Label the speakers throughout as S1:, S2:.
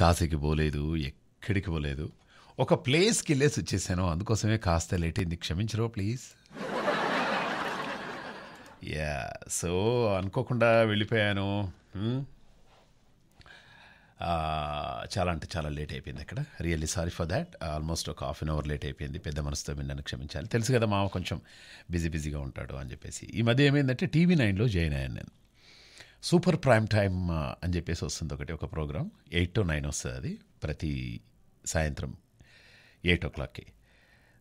S1: కాశీకి పోలేదు ఎక్కడికి పోలేదు ఒక ప్లేస్కి వెళ్ళేసి వచ్చేసాను అందుకోసమే కాస్త లేట్ అయింది క్షమించరు ప్లీజ్ యా సో అనుకోకుండా వెళ్ళిపోయాను hmm? చాలా అంటే చాలా లేట్ అయిపోయింది అక్కడ really sorry for that almost ఒక హాఫ్ అన్ అవర్ లేట్ అయిపోయింది పెద్ద మనసుతో నన్ను క్షమించాలి తెలుసు కదా మామ కొంచెం బిజీ బిజీగా ఉంటాడు అని చెప్పేసి ఈ మధ్య ఏమైందంటే టీవీ నైన్లో జాయిన్ అయ్యాను నేను సూపర్ ప్రైమ్ టైమ్ అని చెప్పేసి వస్తుంది ఒకటి ఒక ప్రోగ్రామ్ ఎయిట్ టు నైన్ వస్తుంది అది ప్రతి సాయంత్రం ఎయిట్ ఓ క్లాక్కి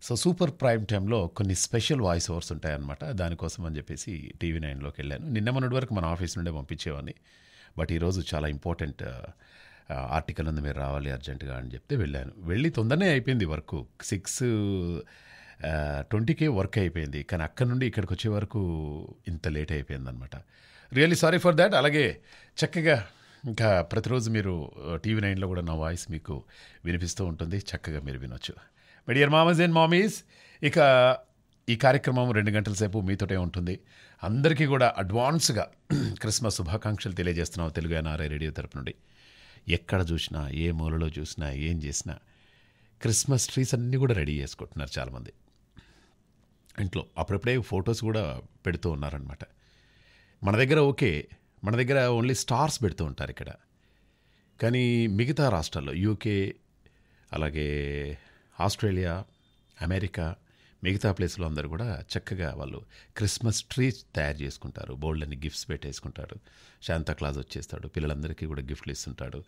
S1: సో సూపర్ ప్రైమ్ టైంలో కొన్ని స్పెషల్ వాయిస్ ఓవర్స్ ఉంటాయన్నమాట దానికోసం అని చెప్పేసి టీవీ నైన్లోకి వెళ్ళాను నిన్న మొన్నటి వరకు మన ఆఫీస్ నుండే పంపించేవాడిని బట్ ఈరోజు చాలా ఇంపార్టెంట్ ఆర్టికల్ ఉంది మీరు రావాలి అర్జెంటుగా అని చెప్తే వెళ్ళాను వెళ్ళి తొందరనే అయిపోయింది వర్క్ సిక్స్ ట్వంటీకే వర్క్ అయిపోయింది కానీ అక్కడ నుండి ఇక్కడికి వచ్చే వరకు ఇంత లేట్ అయిపోయింది అనమాట రియల్లీ సారీ ఫర్ దాట్ అలాగే చక్కగా ఇంకా ప్రతిరోజు మీరు టీవీ నైన్లో కూడా నా వాయిస్ మీకు వినిపిస్తూ ఉంటుంది చక్కగా మీరు వినొచ్చు మెడియర్ మామస్ అండ్ మామీస్ ఇక ఈ కార్యక్రమం రెండు గంటల సేపు మీతోటే ఉంటుంది అందరికీ కూడా అడ్వాన్స్గా క్రిస్మస్ శుభాకాంక్షలు తెలియజేస్తున్నాం తెలుగు ఎన్ఆర్ఐ రేడియో తరపు నుండి ఎక్కడ చూసినా ఏ మూలలో చూసినా ఏం చేసినా క్రిస్మస్ ట్రీస్ అన్నీ కూడా రెడీ చేసుకుంటున్నారు చాలామంది ఇంట్లో అప్పుడప్పుడే ఫొటోస్ కూడా పెడుతూ ఉన్నారనమాట మన దగ్గర ఓకే మన దగ్గర ఓన్లీ స్టార్స్ పెడుతూ ఉంటారు ఇక్కడ కానీ మిగతా రాష్ట్రాల్లో యూకే అలాగే ఆస్ట్రేలియా అమెరికా మిగతా ప్లేస్లో అందరూ కూడా చక్కగా వాళ్ళు క్రిస్మస్ ట్రీ తయారు చేసుకుంటారు అని గిఫ్ట్స్ పెట్టేసుకుంటారు శాంతాక్లాజ్ వచ్చేస్తాడు పిల్లలందరికీ కూడా గిఫ్ట్లు ఇస్తుంటాడు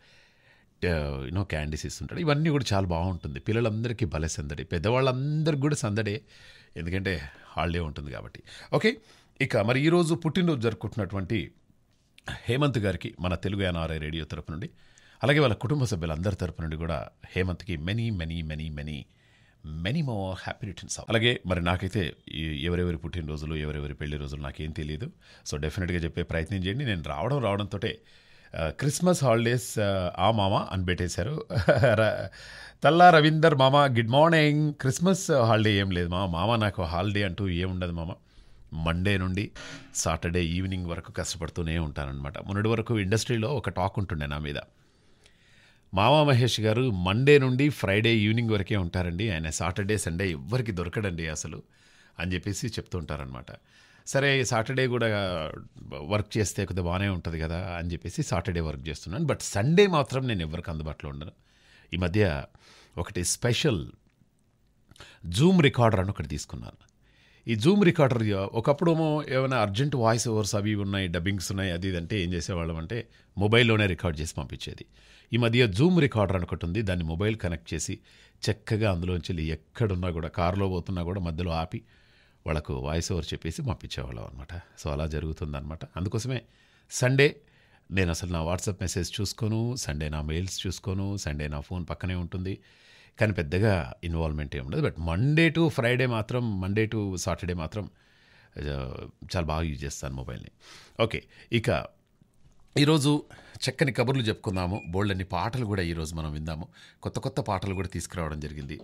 S1: యూనో క్యాండీస్ ఇస్తుంటాడు ఇవన్నీ కూడా చాలా బాగుంటుంది పిల్లలందరికీ భలే సందడి పెద్దవాళ్ళందరికీ కూడా సందడే ఎందుకంటే హాలిడే ఉంటుంది కాబట్టి ఓకే ఇక మరి ఈరోజు పుట్టినరోజు జరుపుకుంటున్నటువంటి హేమంత్ గారికి మన తెలుగు ఎన్ఆర్ఐ రేడియో తరపు నుండి అలాగే వాళ్ళ కుటుంబ సభ్యులందరి తరపు నుండి కూడా హేమంత్కి many many many many many more happy returns అలాగే మరి నాకైతే ఎవరెవరి పుట్టినరోజులు ఎవరెవరి పెళ్లి రోజులు నాకేం తెలియదు సో డెఫినెట్గా చెప్పే ప్రయత్నం చేయండి నేను రావడం రావడంతో క్రిస్మస్ హాలిడేస్ ఆ మామ అని పెట్టేశారు తల్లా రవీందర్ మామ గుడ్ మార్నింగ్ క్రిస్మస్ హాలిడే ఏం లేదు మామ మామ నాకు హాలిడే అంటూ ఏముండదు మామ మండే నుండి సాటర్డే ఈవినింగ్ వరకు కష్టపడుతూనే ఉంటానన్నమాట మొన్నటి వరకు ఇండస్ట్రీలో ఒక టాక్ ఉంటుండే నా మీద మామా మహేష్ గారు మండే నుండి ఫ్రైడే ఈవినింగ్ వరకే ఉంటారండి ఆయన సాటర్డే సండే ఎవ్వరికి దొరకడండి అసలు అని చెప్పేసి చెప్తూ ఉంటారనమాట సరే సాటర్డే కూడా వర్క్ చేస్తే కొద్దిగా బాగానే ఉంటుంది కదా అని చెప్పేసి సాటర్డే వర్క్ చేస్తున్నాను బట్ సండే మాత్రం నేను ఎవరికి అందుబాటులో ఉండను ఈ మధ్య ఒకటి స్పెషల్ జూమ్ రికార్డర్ అని ఒకటి తీసుకున్నాను ఈ జూమ్ రికార్డర్ ఒకప్పుడు ఏమైనా అర్జెంట్ వాయిస్ ఓవర్స్ అవి ఉన్నాయి డబ్బింగ్స్ ఉన్నాయి అది ఇదంటే ఏం చేసేవాళ్ళం అంటే మొబైల్లోనే రికార్డ్ చేసి పంపించేది ఈ మధ్య జూమ్ రికార్డర్ ఒకటి ఉంది దాన్ని మొబైల్ కనెక్ట్ చేసి చక్కగా అందులోంచి ఎక్కడున్నా కూడా కారులో పోతున్నా కూడా మధ్యలో ఆపి వాళ్ళకు వాయిస్ ఓవర్ చెప్పేసి పంపించేవాళ్ళం అనమాట సో అలా జరుగుతుందనమాట అందుకోసమే సండే నేను అసలు నా వాట్సాప్ మెసేజ్ చూసుకోను సండే నా మెయిల్స్ చూసుకోను సండే నా ఫోన్ పక్కనే ఉంటుంది కానీ పెద్దగా ఇన్వాల్వ్మెంట్ ఏమి ఉండదు బట్ మండే టు ఫ్రైడే మాత్రం మండే టు సాటర్డే మాత్రం చాలా బాగా యూజ్ చేస్తాను మొబైల్ని ఓకే ఇక ఈరోజు చక్కని కబుర్లు చెప్పుకుందాము బోల్డన్ని పాటలు కూడా ఈరోజు మనం విందాము కొత్త కొత్త పాటలు కూడా తీసుకురావడం జరిగింది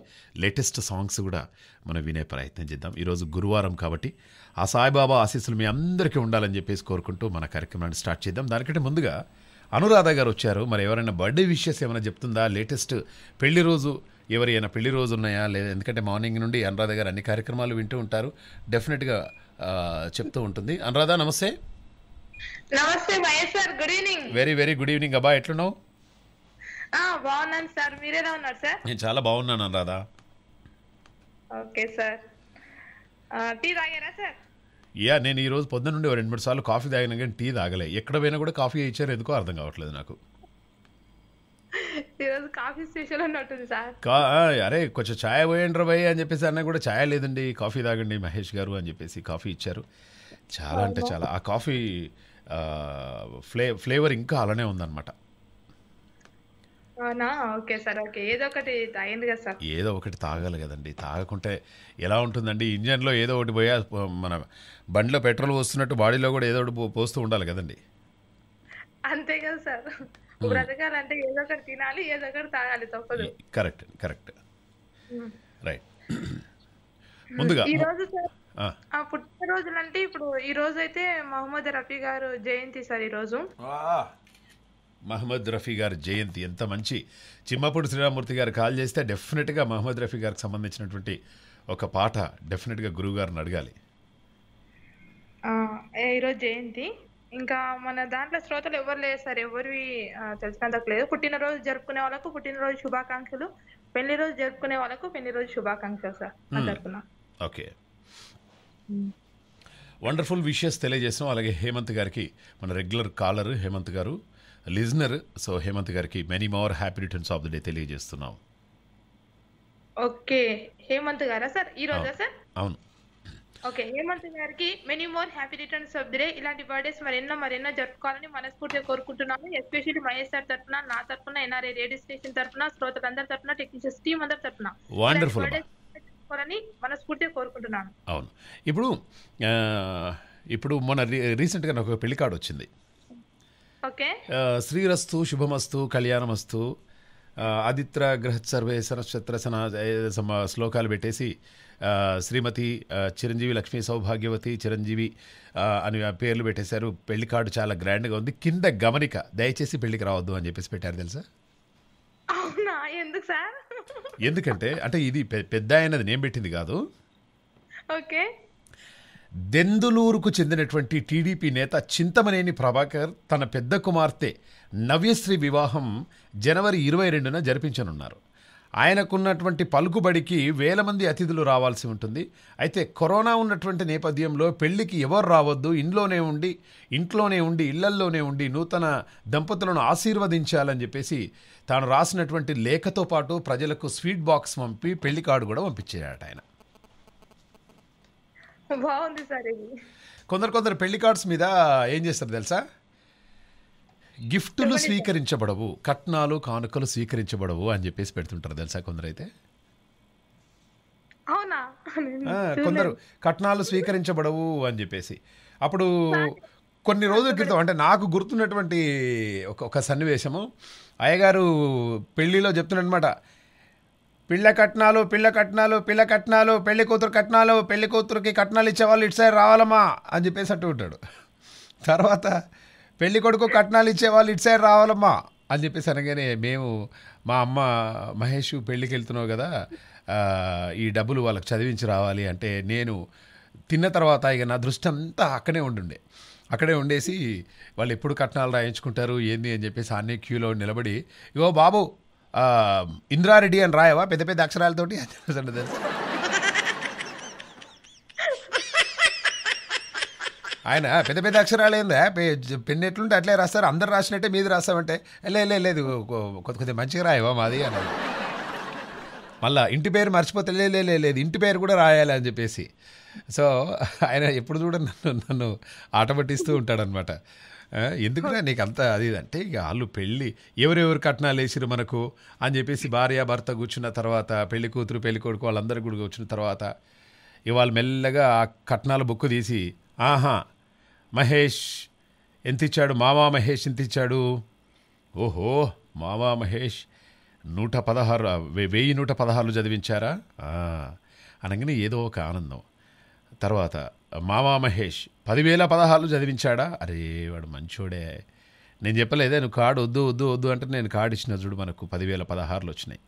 S1: లేటెస్ట్ సాంగ్స్ కూడా మనం వినే ప్రయత్నం చేద్దాం ఈరోజు గురువారం కాబట్టి ఆ సాయిబాబా ఆశీస్సులు మీ అందరికీ ఉండాలని చెప్పేసి కోరుకుంటూ మన కార్యక్రమాన్ని స్టార్ట్ చేద్దాం దానికంటే ముందుగా అనురాధ గారు వచ్చారు మరి ఎవరైనా బర్త్డే విషయస్ ఏమైనా చెప్తుందా లేటెస్ట్ పెళ్లి రోజు ఎవరైనా పెళ్లి రోజు ఉన్నాయా లేదా ఎందుకంటే మార్నింగ్ నుండి అనురాధ గారు అన్ని కార్యక్రమాలు వింటూ ఉంటారు డెఫినెట్గా చెప్తూ ఉంటుంది అనురాధ నమస్తే
S2: నమస్తే sir good evening
S1: very very good evening అబ్బా ఎట్లున్నావు
S2: బాగున్నాను సార్ ఉన్నారు సార్
S1: నేను చాలా బాగున్నాను అనురాధ
S2: ఓకే సార్ టీ తాగారా సార్
S1: యా నేను ఈ రోజు పొద్దున నుండి రెండు మూడు సార్లు కాఫీ తాగినా కానీ టీ తాగలే ఎక్కడ పోయినా కూడా కాఫీ ఇచ్చారు ఎందుకో అర్థం కావట్లేదు నాకు
S2: ఈరోజు కాఫీ స్పెషల్ అన్నట్టుంది సార్
S1: అరే కొంచెం ఛాయ్ పోయండి భయ్ అని చెప్పేసి అన్న కూడా ఛాయ్ లేదండి కాఫీ తాగండి మహేష్ గారు అని చెప్పేసి కాఫీ ఇచ్చారు చాలా అంటే చాలా ఆ కాఫీ ఫ్లే ఫ్లేవర్ ఇంకా అలానే ఉందన్నమాట
S2: ఓకే సార్ ఓకే ఏదో ఒకటి సార్
S1: ఏదో ఒకటి తాగాలి కదండి తాగకుంటే ఎలా ఉంటుందండి ఇంజన్లో ఏదో ఒకటి పోయా మన బండిలో పెట్రోల్ పోస్తున్నట్టు బాడీలో కూడా ఏదో ఒకటి పోస్తూ ఉండాలి కదండి
S2: అంతే కదా సార్ బ్రతకాలంటే ఏదో ఒకటి తినాలి ఏదో ఒకటి తాగాలి తప్పదు
S1: కరెక్ట్ కరెక్ట్ రైట్ ముందుగా ఈ రోజు ఆ
S2: పుట్టిన రోజులంటే ఇప్పుడు ఈ రోజు అయితే మహమ్మద్ రఫీ గారు జయంతి సార్ ఈ రోజు
S1: మహమ్మద్ రఫీ గారి జయంతి ఎంత మంచి చిమ్మపూడి శ్రీరామూర్తి గారు కాల్ చేస్తే డెఫినెట్గా మహమ్మద్ రఫీ గారికి సంబంధించినటువంటి ఒక పాట డెఫినెట్గా గురువు గారిని అడగాలి
S2: ఈరోజు జయంతి ఇంకా మన దాంట్లో శ్రోతలు ఎవరు లేదు సార్ ఎవరివి తెలిసినంతకు లేదు పుట్టినరోజు జరుపుకునే వాళ్ళకు పుట్టినరోజు శుభాకాంక్షలు పెళ్లి రోజు జరుపుకునే వాళ్ళకు పెళ్లి రోజు శుభాకాంక్షలు sir
S1: hmm. Okay hmm. Wonderful విషయస్ తెలియజేసాం అలాగే హేమంత్ గారికి మన రెగ్యులర్ కాలర్ హేమంత్ గారు లిజనర్ సో హేమంత్ గారికి many more happy returns of the day తెలియజేస్తున్నాం
S2: ఓకే హేమంత్ గారా సార్ ఈ రోజా సార్ అవును ఓకే హేమంత్ గారికి many more happy returns of the ఇలాంటి బర్త్డేస్ మరెన్నో మరెన్నో జరుపుకోవాలని మనస్ఫూర్తిగా కోరుకుంటున్నాను ఎస్పెషల్లీ వైఎస్ఆర్ తరఫున నా తరఫున ఎన్ఆర్ఐ రేడియో స్టేషన్ తరఫున శ్రోతలందరి తరఫున టెక్నీషియన్స్ టీమ్ అందరి తరఫున వండర్ఫుల్ మనస్ఫూర్తిగా కోరుకుంటున్నాను
S1: అవును ఇప్పుడు ఇప్పుడు మొన్న రీసెంట్గా నాకు ఒక పెళ్లి కార్డు వచ్చింది ఓకే శ్రీరస్తు శుభమస్తు కళ్యాణమస్తు ఆదిత్ర గ్రహ సర్వే సరస్వత్ర సన శ్లోకాలు పెట్టేసి శ్రీమతి చిరంజీవి లక్ష్మీ సౌభాగ్యవతి చిరంజీవి అని పేర్లు పెట్టేశారు పెళ్లి కార్డు చాలా గ్రాండ్గా ఉంది కింద గమనిక దయచేసి పెళ్లికి రావద్దు అని చెప్పేసి పెట్టారు తెలుసా సార్ ఎందుకంటే అంటే ఇది పెద్ద అయినది నేను పెట్టింది కాదు ఓకే దెందులూరుకు చెందినటువంటి టీడీపీ నేత చింతమనేని ప్రభాకర్ తన పెద్ద కుమార్తె నవ్యశ్రీ వివాహం జనవరి ఇరవై రెండున జరిపించనున్నారు ఆయనకున్నటువంటి పలుకుబడికి వేల మంది అతిథులు రావాల్సి ఉంటుంది అయితే కరోనా ఉన్నటువంటి నేపథ్యంలో పెళ్లికి ఎవరు రావద్దు ఇంట్లోనే ఉండి ఇంట్లోనే ఉండి ఇళ్లల్లోనే ఉండి నూతన దంపతులను ఆశీర్వదించాలని చెప్పేసి తాను రాసినటువంటి లేఖతో పాటు ప్రజలకు స్వీట్ బాక్స్ పంపి పెళ్లి కార్డు కూడా పంపించారట ఆయన
S2: బాగుంది సార్
S1: కొందరు కొందరు పెళ్లి కార్డ్స్ మీద ఏం చేస్తారు తెలుసా గిఫ్ట్లు స్వీకరించబడవు కట్నాలు కానుకలు స్వీకరించబడవు అని చెప్పేసి పెడుతుంటారు తెలుసా కొందరైతే కొందరు కట్నాలు స్వీకరించబడవు అని చెప్పేసి అప్పుడు కొన్ని రోజుల క్రితం అంటే నాకు గుర్తున్నటువంటి ఒక ఒక సన్నివేశము అయ్యగారు పెళ్లిలో చెప్తున్నమాట పిల్ల కట్నాలు పిల్ల కట్నాలు పిల్ల కట్నాలు పెళ్లి కూతురు కట్నాలు పెళ్లి కూతురుకి కట్నాలు ఇచ్చేవాళ్ళు ఇటు సైడ్ రావాలమ్మా అని చెప్పేసి అంటూ ఉంటాడు తర్వాత పెళ్లి కొడుకు కట్నాలు ఇచ్చేవాళ్ళు ఇటు సైడ్ రావాలమ్మా అని చెప్పేసి అనగానే మేము మా అమ్మ మహేష్ పెళ్ళికి వెళ్తున్నావు కదా ఈ డబ్బులు వాళ్ళకి చదివించి రావాలి అంటే నేను తిన్న తర్వాత ఇక నా దృష్టి అంతా అక్కడే ఉండుండే అక్కడే ఉండేసి వాళ్ళు ఎప్పుడు కట్నాలు రాయించుకుంటారు ఏంది అని చెప్పేసి అన్నీ క్యూలో నిలబడి ఇగో బాబు ఇంద్రారెడ్డి అని రాయవా పెద్ద పెద్ద అక్షరాలతోటి తెలుసు ఆయన పెద్ద పెద్ద అక్షరాలు ఏందా పెన్ను ఎట్లుంటే అట్లే రాస్తారు అందరు రాసినట్టే మీద రాస్తామంటే లేదు లేదు కొద్ది కొద్దిగా మంచిగా రాయవా మాది అని మళ్ళీ ఇంటి పేరు మర్చిపోతే లేదు లేదు ఇంటి పేరు కూడా రాయాలి అని చెప్పేసి సో ఆయన ఎప్పుడు చూడ నన్ను నన్ను ఆట పట్టిస్తూ ఉంటాడనమాట ఎందుకంటే నీకు అంత అది అంటే ఇక వాళ్ళు పెళ్ళి ఎవరెవరు కట్నాలు వేసిరు మనకు అని చెప్పేసి భార్య భర్త కూర్చున్న తర్వాత పెళ్లి కూతురు పెళ్లి కొడుకు వాళ్ళందరూ కూడా కూర్చున్న తర్వాత ఇవాళ మెల్లగా ఆ కట్నాల బుక్కు తీసి ఆహా మహేష్ ఎంత ఇచ్చాడు మావా మహేష్ ఎంత ఇచ్చాడు ఓహో మావా మహేష్ నూట పదహారు వెయ్యి నూట పదహారులు చదివించారా అనగానే ఏదో ఒక ఆనందం తర్వాత మావా మహేష్ పదివేల పదహారులు చదివించాడా అరే వాడు మంచోడే నేను చెప్పలేదే నువ్వు కార్డు వద్దు వద్దు వద్దు అంటే నేను కార్డు ఇచ్చిన చూడు మనకు పదివేల పదహారులు వచ్చినాయి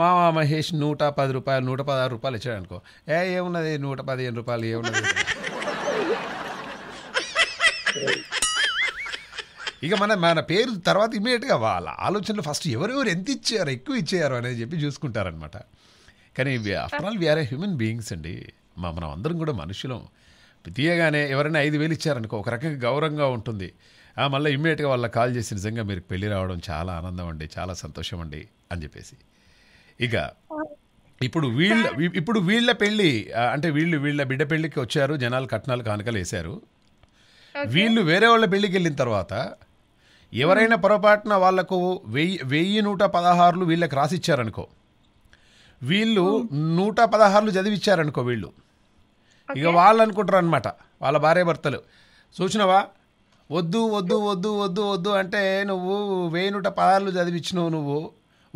S1: మావా మహేష్ నూట పది రూపాయలు నూట పదహారు రూపాయలు ఇచ్చాడు అనుకో ఏ ఏమున్నది నూట పదిహేను రూపాయలు ఏమున్నది ఇక మన మన పేరు తర్వాత ఇమీడియట్గా వాళ్ళ ఆలోచనలు ఫస్ట్ ఎవరెవరు ఎంత ఇచ్చారు ఎక్కువ ఇచ్చారు అనేది చెప్పి చూసుకుంటారనమాట కానీ after all we are human beings అండి మా మనం అందరం కూడా మనుషులం తీయగానే ఎవరైనా ఐదు వేలు ఇచ్చారనుకో ఒక రకంగా గౌరవంగా ఉంటుంది మళ్ళీ ఇమ్మీడియట్గా వాళ్ళ కాల్ చేసి నిజంగా మీరు పెళ్ళి రావడం చాలా ఆనందం అండి చాలా సంతోషం అండి అని చెప్పేసి ఇక ఇప్పుడు వీళ్ళ ఇప్పుడు వీళ్ళ పెళ్ళి అంటే వీళ్ళు వీళ్ళ బిడ్డ పెళ్ళికి వచ్చారు జనాలు కట్నాలు కానుకలు వేశారు వీళ్ళు వేరే వాళ్ళ పెళ్ళికి వెళ్ళిన తర్వాత ఎవరైనా పొరపాటున వాళ్లకు వెయ్యి వెయ్యి నూట పదహారులు వీళ్ళకి రాసిచ్చారనుకో వీళ్ళు hmm. నూట పదహారులు చదివిచ్చారనుకో వీళ్ళు ఇక వాళ్ళు అనుకుంటారు అనమాట వాళ్ళ భార్య భర్తలు చూసినవా వద్దు వద్దు వద్దు వద్దు వద్దు అంటే నువ్వు వెయ్యి నూట పదహారులు చదివిచ్చినావు నువ్వు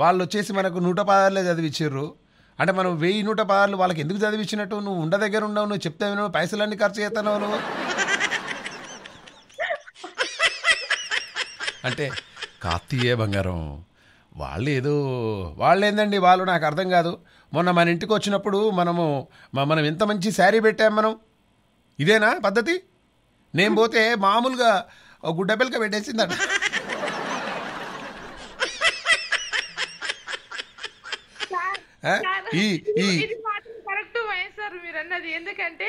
S1: వాళ్ళు వచ్చేసి మనకు నూట పదహారులే చదివిచ్చిర్రు అంటే మనం వెయ్యి నూట పదహారులు వాళ్ళకి ఎందుకు చదివిచ్చినట్టు నువ్వు ఉండ దగ్గర ఉండవు నువ్వు చెప్తే పైసలన్నీ ఖర్చు చేస్తున్నావు నువ్వు అంటే కార్తీయ బంగారం వాళ్ళు ఏదో వాళ్ళేందండి వాళ్ళు నాకు అర్థం కాదు మొన్న మన ఇంటికి వచ్చినప్పుడు మనము మనం ఇంత మంచి శారీ పెట్టాం మనం ఇదేనా పద్ధతి నేను పోతే మామూలుగా గుడ్డ పిల్లక పెట్టేసిందంట
S2: ఈ ఈ ఎందుకంటే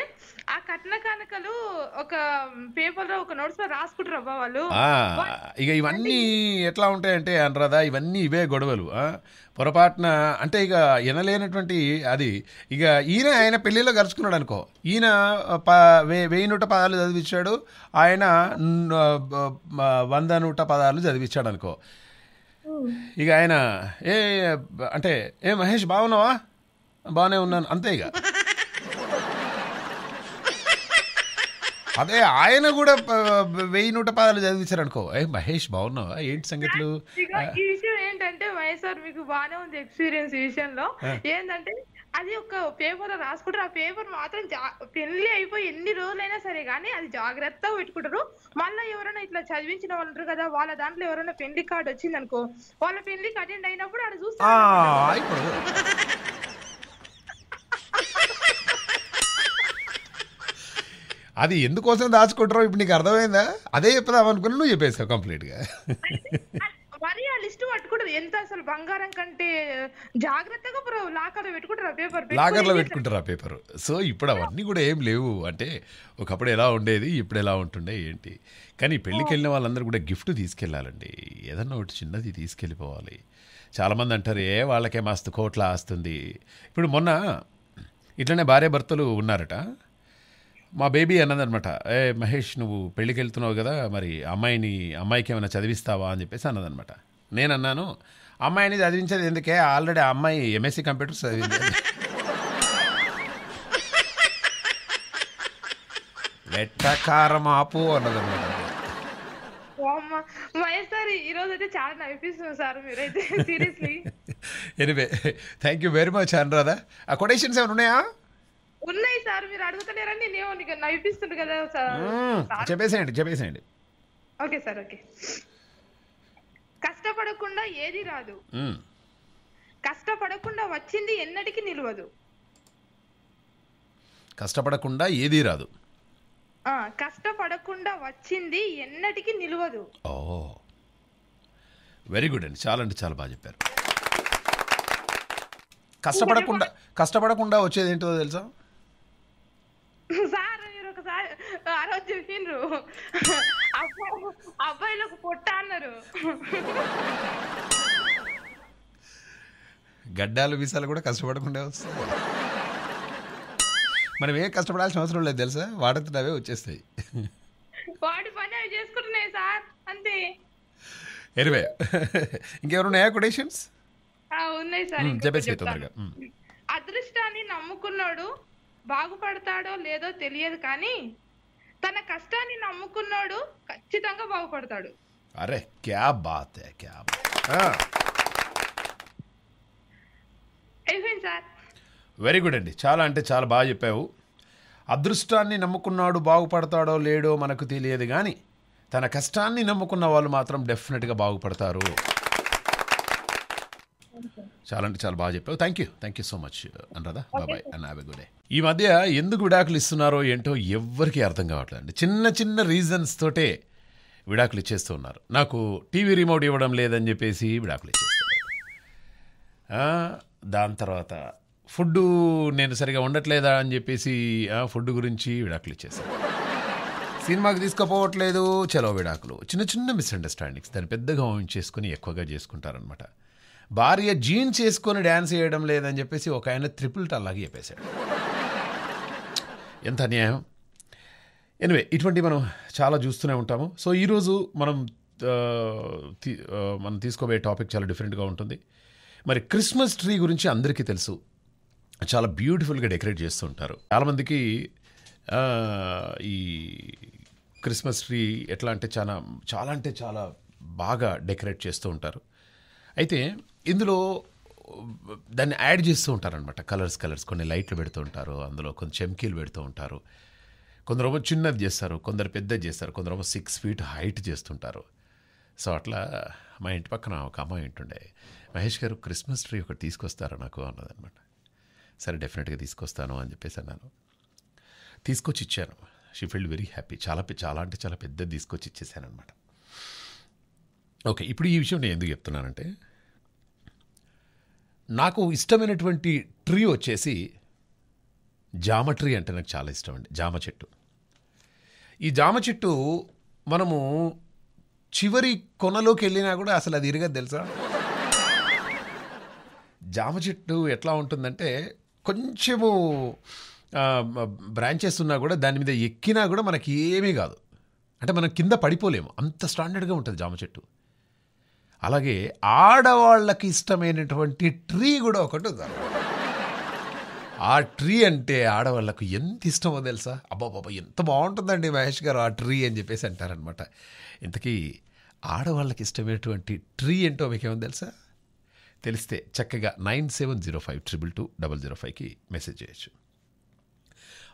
S2: ఆ కట్న కానుకలు ఒక పేపర్ లో ఒక నోట్స్ లో రాసుకుంటారు అబ్బా వాళ్ళు
S1: ఇక ఇవన్నీ ఎట్లా ఉంటాయంటే అనరాదా ఇవన్నీ ఇవే గొడవలు పొరపాటున అంటే ఇక వినలేనటువంటి అది ఇక ఈయన ఆయన పెళ్లిలో గరుచుకున్నాడు అనుకో ఈయన ప వే వెయ్యి నూట పదాలు చదివించాడు ఆయన వంద నూట పదాలు చదివించాడు అనుకో ఇక ఆయన ఏ అంటే ఏ మహేష్ బాగున్నావా బాగానే ఉన్నాను అంతే ఇక అదే ఆయన కూడా వెయ్యి నూట పాదాలు చదివించారు అనుకో ఏ మహేష్ బాగున్నావు ఏంటి సంగతులు ఈ
S2: విషయం ఏంటంటే మహేష్ సార్ మీకు బాగానే ఉంది ఎక్స్పీరియన్స్ విషయంలో ఏంటంటే అది ఒక పేపర్ రాసుకుంటారు ఆ పేపర్ మాత్రం పెళ్లి అయిపోయి ఎన్ని రోజులైనా సరే కానీ అది జాగ్రత్తగా పెట్టుకుంటారు మళ్ళీ ఎవరైనా ఇట్లా చదివించిన వాళ్ళు కదా వాళ్ళ దాంట్లో ఎవరైనా పెళ్లి కార్డు వచ్చింది అనుకో వాళ్ళ పెళ్లికి అటెండ్ అయినప్పుడు అది
S1: చూస్తారు అది ఎందుకోసం దాచుకుంటారో ఇప్పుడు నీకు అర్థమైందా అదే చెప్పదాం అనుకుని నువ్వు చెప్పేసావు కంప్లీట్ గా
S2: మరి ఆ లిస్ట్ పట్టుకుంటారు ఎంత అసలు బంగారం కంటే జాగ్రత్తగా లాకర్ పెట్టుకుంటారు పేపర్ లాకర్ లో పెట్టుకుంటారు
S1: ఆ పేపర్ సో ఇప్పుడు అవన్నీ కూడా ఏం లేవు అంటే ఒకప్పుడు ఎలా ఉండేది ఇప్పుడు ఎలా ఉంటుండే ఏంటి కానీ పెళ్ళికి వెళ్ళిన వాళ్ళందరూ కూడా గిఫ్ట్ తీసుకెళ్ళాలండి ఏదన్నా ఒకటి చిన్నది తీసుకెళ్ళిపోవాలి చాలామంది అంటారు ఏ వాళ్ళకే మస్తు కోట్ల ఆస్తుంది ఇప్పుడు మొన్న ఇట్లనే భార్య భర్తలు ఉన్నారట మా బేబీ అన్నదనమాట ఏ మహేష్ నువ్వు పెళ్ళికి వెళ్తున్నావు కదా మరి అమ్మాయిని అమ్మాయికి ఏమైనా చదివిస్తావా అని చెప్పేసి అన్నదనమాట నేను అన్నాను అమ్మాయిని చదివించేది ఎందుకే ఆల్రెడీ అమ్మాయి ఎంఎస్సీ కంప్యూటర్ చదివింది ఆపు అన్నదన్నమాట
S2: sir
S1: anyway thank you very much Anuradha ఆ కొటేషన్స్ ఏమైనా ఉన్నాయా
S2: ఉన్నాయి సార్ మీరు అడుగుతలేరని నేను నీకు నవ్విస్తుంది కదా సార్
S1: చెప్పేసేయండి చెప్పేసేయండి
S2: ఓకే సార్ ఓకే కష్టపడకుండా ఏది రాదు కష్టపడకుండా వచ్చింది ఎన్నటికి నిలవదు
S1: కష్టపడకుండా ఏది రాదు
S2: కష్టపడకుండా వచ్చింది ఎన్నటికి నిలవదు
S1: ఓ వెరీ గుడ్ అండి చాలా అంటే చాలా బాగా చెప్పారు కష్టపడకుండా కష్టపడకుండా వచ్చేది ఏంటో తెలుసా
S2: సార్ మీరు ఒకసారి ఆ రోజు చెప్పిండ్రు అబ్బాయిలకు పొట్ట అన్నారు
S1: గడ్డాలు వీసాలు కూడా కష్టపడకుండా వస్తాయి మనం ఏ కష్టపడాల్సిన అవసరం లేదు తెలుసా వాడితే వచ్చేస్తాయి
S2: వాడి పని అవి చేసుకుంటున్నాయి సార్ అంతే
S1: ఎనివే ఇంకెవరున్నాయా కొటేషన్స్
S2: ఉన్నాయి సార్ చెప్పేసి అదృష్టాన్ని నమ్ముకున్నాడు బాగుపడతాడో లేదో తెలియదు కానీ తన కష్టాన్ని నమ్ముకున్నాడు ఖచ్చితంగా బాగుపడతాడు
S1: అరే క్యా బాత్ హై క్యా సార్ వెరీ గుడ్ అండి చాలా అంటే చాలా బాగా చెప్పావు అదృష్టాన్ని నమ్ముకున్నాడు బాగుపడతాడో లేడో మనకు తెలియదు కానీ తన కష్టాన్ని నమ్ముకున్న వాళ్ళు మాత్రం డెఫినెట్గా బాగుపడతారు చాలా అంటే చాలా బాగా చెప్పావు thank you thank you so much Anuradha బాబాయ్ అండ్ హ్యావ్ గుడ్ డే ఈ మధ్య ఎందుకు విడాకులు ఇస్తున్నారో ఏంటో ఎవ్వరికీ అర్థం కావట్లేదు చిన్న చిన్న రీజన్స్ తోటే విడాకులు ఇచ్చేస్తూ ఉన్నారు నాకు టీవీ రిమోట్ ఇవ్వడం లేదని చెప్పేసి విడాకులు ఇచ్చేస్తున్నారు దాని తర్వాత ఫుడ్ నేను సరిగా ఉండట్లేదా అని చెప్పేసి ఫుడ్ గురించి విడాకులు ఇచ్చేసాను సినిమాకి తీసుకుపోవట్లేదు చలో విడాకులు చిన్న చిన్న మిస్అండర్స్టాండింగ్స్ దాన్ని పెద్దగా ఊహించేసుకుని ఎక్కువగా చేసుకుంటారనమాట భార్య జీన్స్ వేసుకొని డ్యాన్స్ చేయడం లేదని చెప్పేసి ఒక ఆయన త్రిపుల్ టల్లాగా చెప్పేశాడు ఎంత అన్యాయం ఎనివే ఇటువంటి మనం చాలా చూస్తూనే ఉంటాము సో ఈరోజు మనం మనం తీసుకోబోయే టాపిక్ చాలా డిఫరెంట్గా ఉంటుంది మరి క్రిస్మస్ ట్రీ గురించి అందరికీ తెలుసు చాలా బ్యూటిఫుల్గా డెకరేట్ చేస్తూ ఉంటారు చాలామందికి ఈ క్రిస్మస్ ట్రీ ఎట్లా అంటే చాలా చాలా అంటే చాలా బాగా డెకరేట్ చేస్తూ ఉంటారు అయితే ఇందులో దాన్ని యాడ్ చేస్తూ ఉంటారనమాట కలర్స్ కలర్స్ కొన్ని లైట్లు పెడుతూ ఉంటారు అందులో కొన్ని చెమ్కీలు పెడుతూ ఉంటారు కొందరేమో చిన్నది చేస్తారు కొందరు పెద్దది చేస్తారు కొందరు కొందరేమో సిక్స్ ఫీట్ హైట్ చేస్తుంటారు సో అట్లా మా ఇంటి పక్కన ఒక అమ్మాయి ఉంటుండే మహేష్ గారు క్రిస్మస్ ట్రీ ఒకటి తీసుకొస్తారు నాకు అన్నదనమాట సరే డెఫినెట్గా తీసుకొస్తాను అని చెప్పేసి అన్నాను తీసుకొచ్చి ఇచ్చాను షీ ఫీల్డ్ వెరీ హ్యాపీ చాలా చాలా అంటే చాలా పెద్దది తీసుకొచ్చి ఇచ్చేసాను అనమాట ఓకే ఇప్పుడు ఈ విషయం నేను ఎందుకు చెప్తున్నానంటే నాకు ఇష్టమైనటువంటి ట్రీ వచ్చేసి జామ ట్రీ అంటే నాకు చాలా ఇష్టం అండి జామ చెట్టు ఈ జామ చెట్టు మనము చివరి కొనలోకి వెళ్ళినా కూడా అసలు అది ఇరగదు తెలుసా జామ చెట్టు ఎట్లా ఉంటుందంటే కొంచెము బ్రాంచెస్ ఉన్నా కూడా దాని మీద ఎక్కినా కూడా మనకి ఏమీ కాదు అంటే మనం కింద పడిపోలేము అంత స్టాండర్డ్గా ఉంటుంది జామ చెట్టు అలాగే ఆడవాళ్ళకి ఇష్టమైనటువంటి ట్రీ కూడా ఒకటి ఉంది ఆ ట్రీ అంటే ఆడవాళ్ళకు ఎంత ఇష్టమో తెలుసా బాబా ఎంత బాగుంటుందండి మహేష్ గారు ఆ ట్రీ అని చెప్పేసి అంటారనమాట ఇంతకీ ఆడవాళ్ళకి ఇష్టమైనటువంటి ట్రీ ఏంటో మీకేమో తెలుసా తెలిస్తే చక్కగా nine seven zero five triple two double zero ఫైవ్కి మెసేజ్ చేయొచ్చు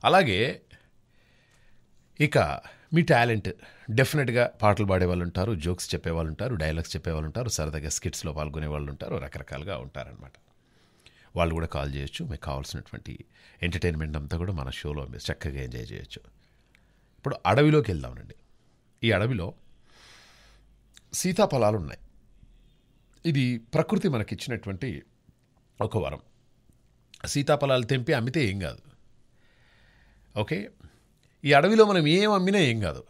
S1: అలాగే ఇక మీ టాలెంట్ డెఫినెట్గా పాటలు పాడేవాళ్ళు ఉంటారు జోక్స్ చెప్పేవాళ్ళు ఉంటారు డైలాగ్స్ చెప్పేవాళ్ళు ఉంటారు సరదాగా స్కిట్స్లో పాల్గొనే వాళ్ళు ఉంటారు రకరకాలుగా ఉంటారనమాట వాళ్ళు కూడా కాల్ చేయొచ్చు మీకు కావాల్సినటువంటి ఎంటర్టైన్మెంట్ అంతా కూడా మన షోలో మీరు చక్కగా ఎంజాయ్ చేయొచ్చు ఇప్పుడు అడవిలోకి వెళ్దామండి ఈ అడవిలో సీతాఫలాలు ఉన్నాయి ఇది ప్రకృతి మనకిచ్చినటువంటి ఒక వరం సీతాఫలాలు తెంపి అమ్మితే ఏం కాదు ఓకే ఈ అడవిలో మనం ఏం అమ్మినా ఏం కాదు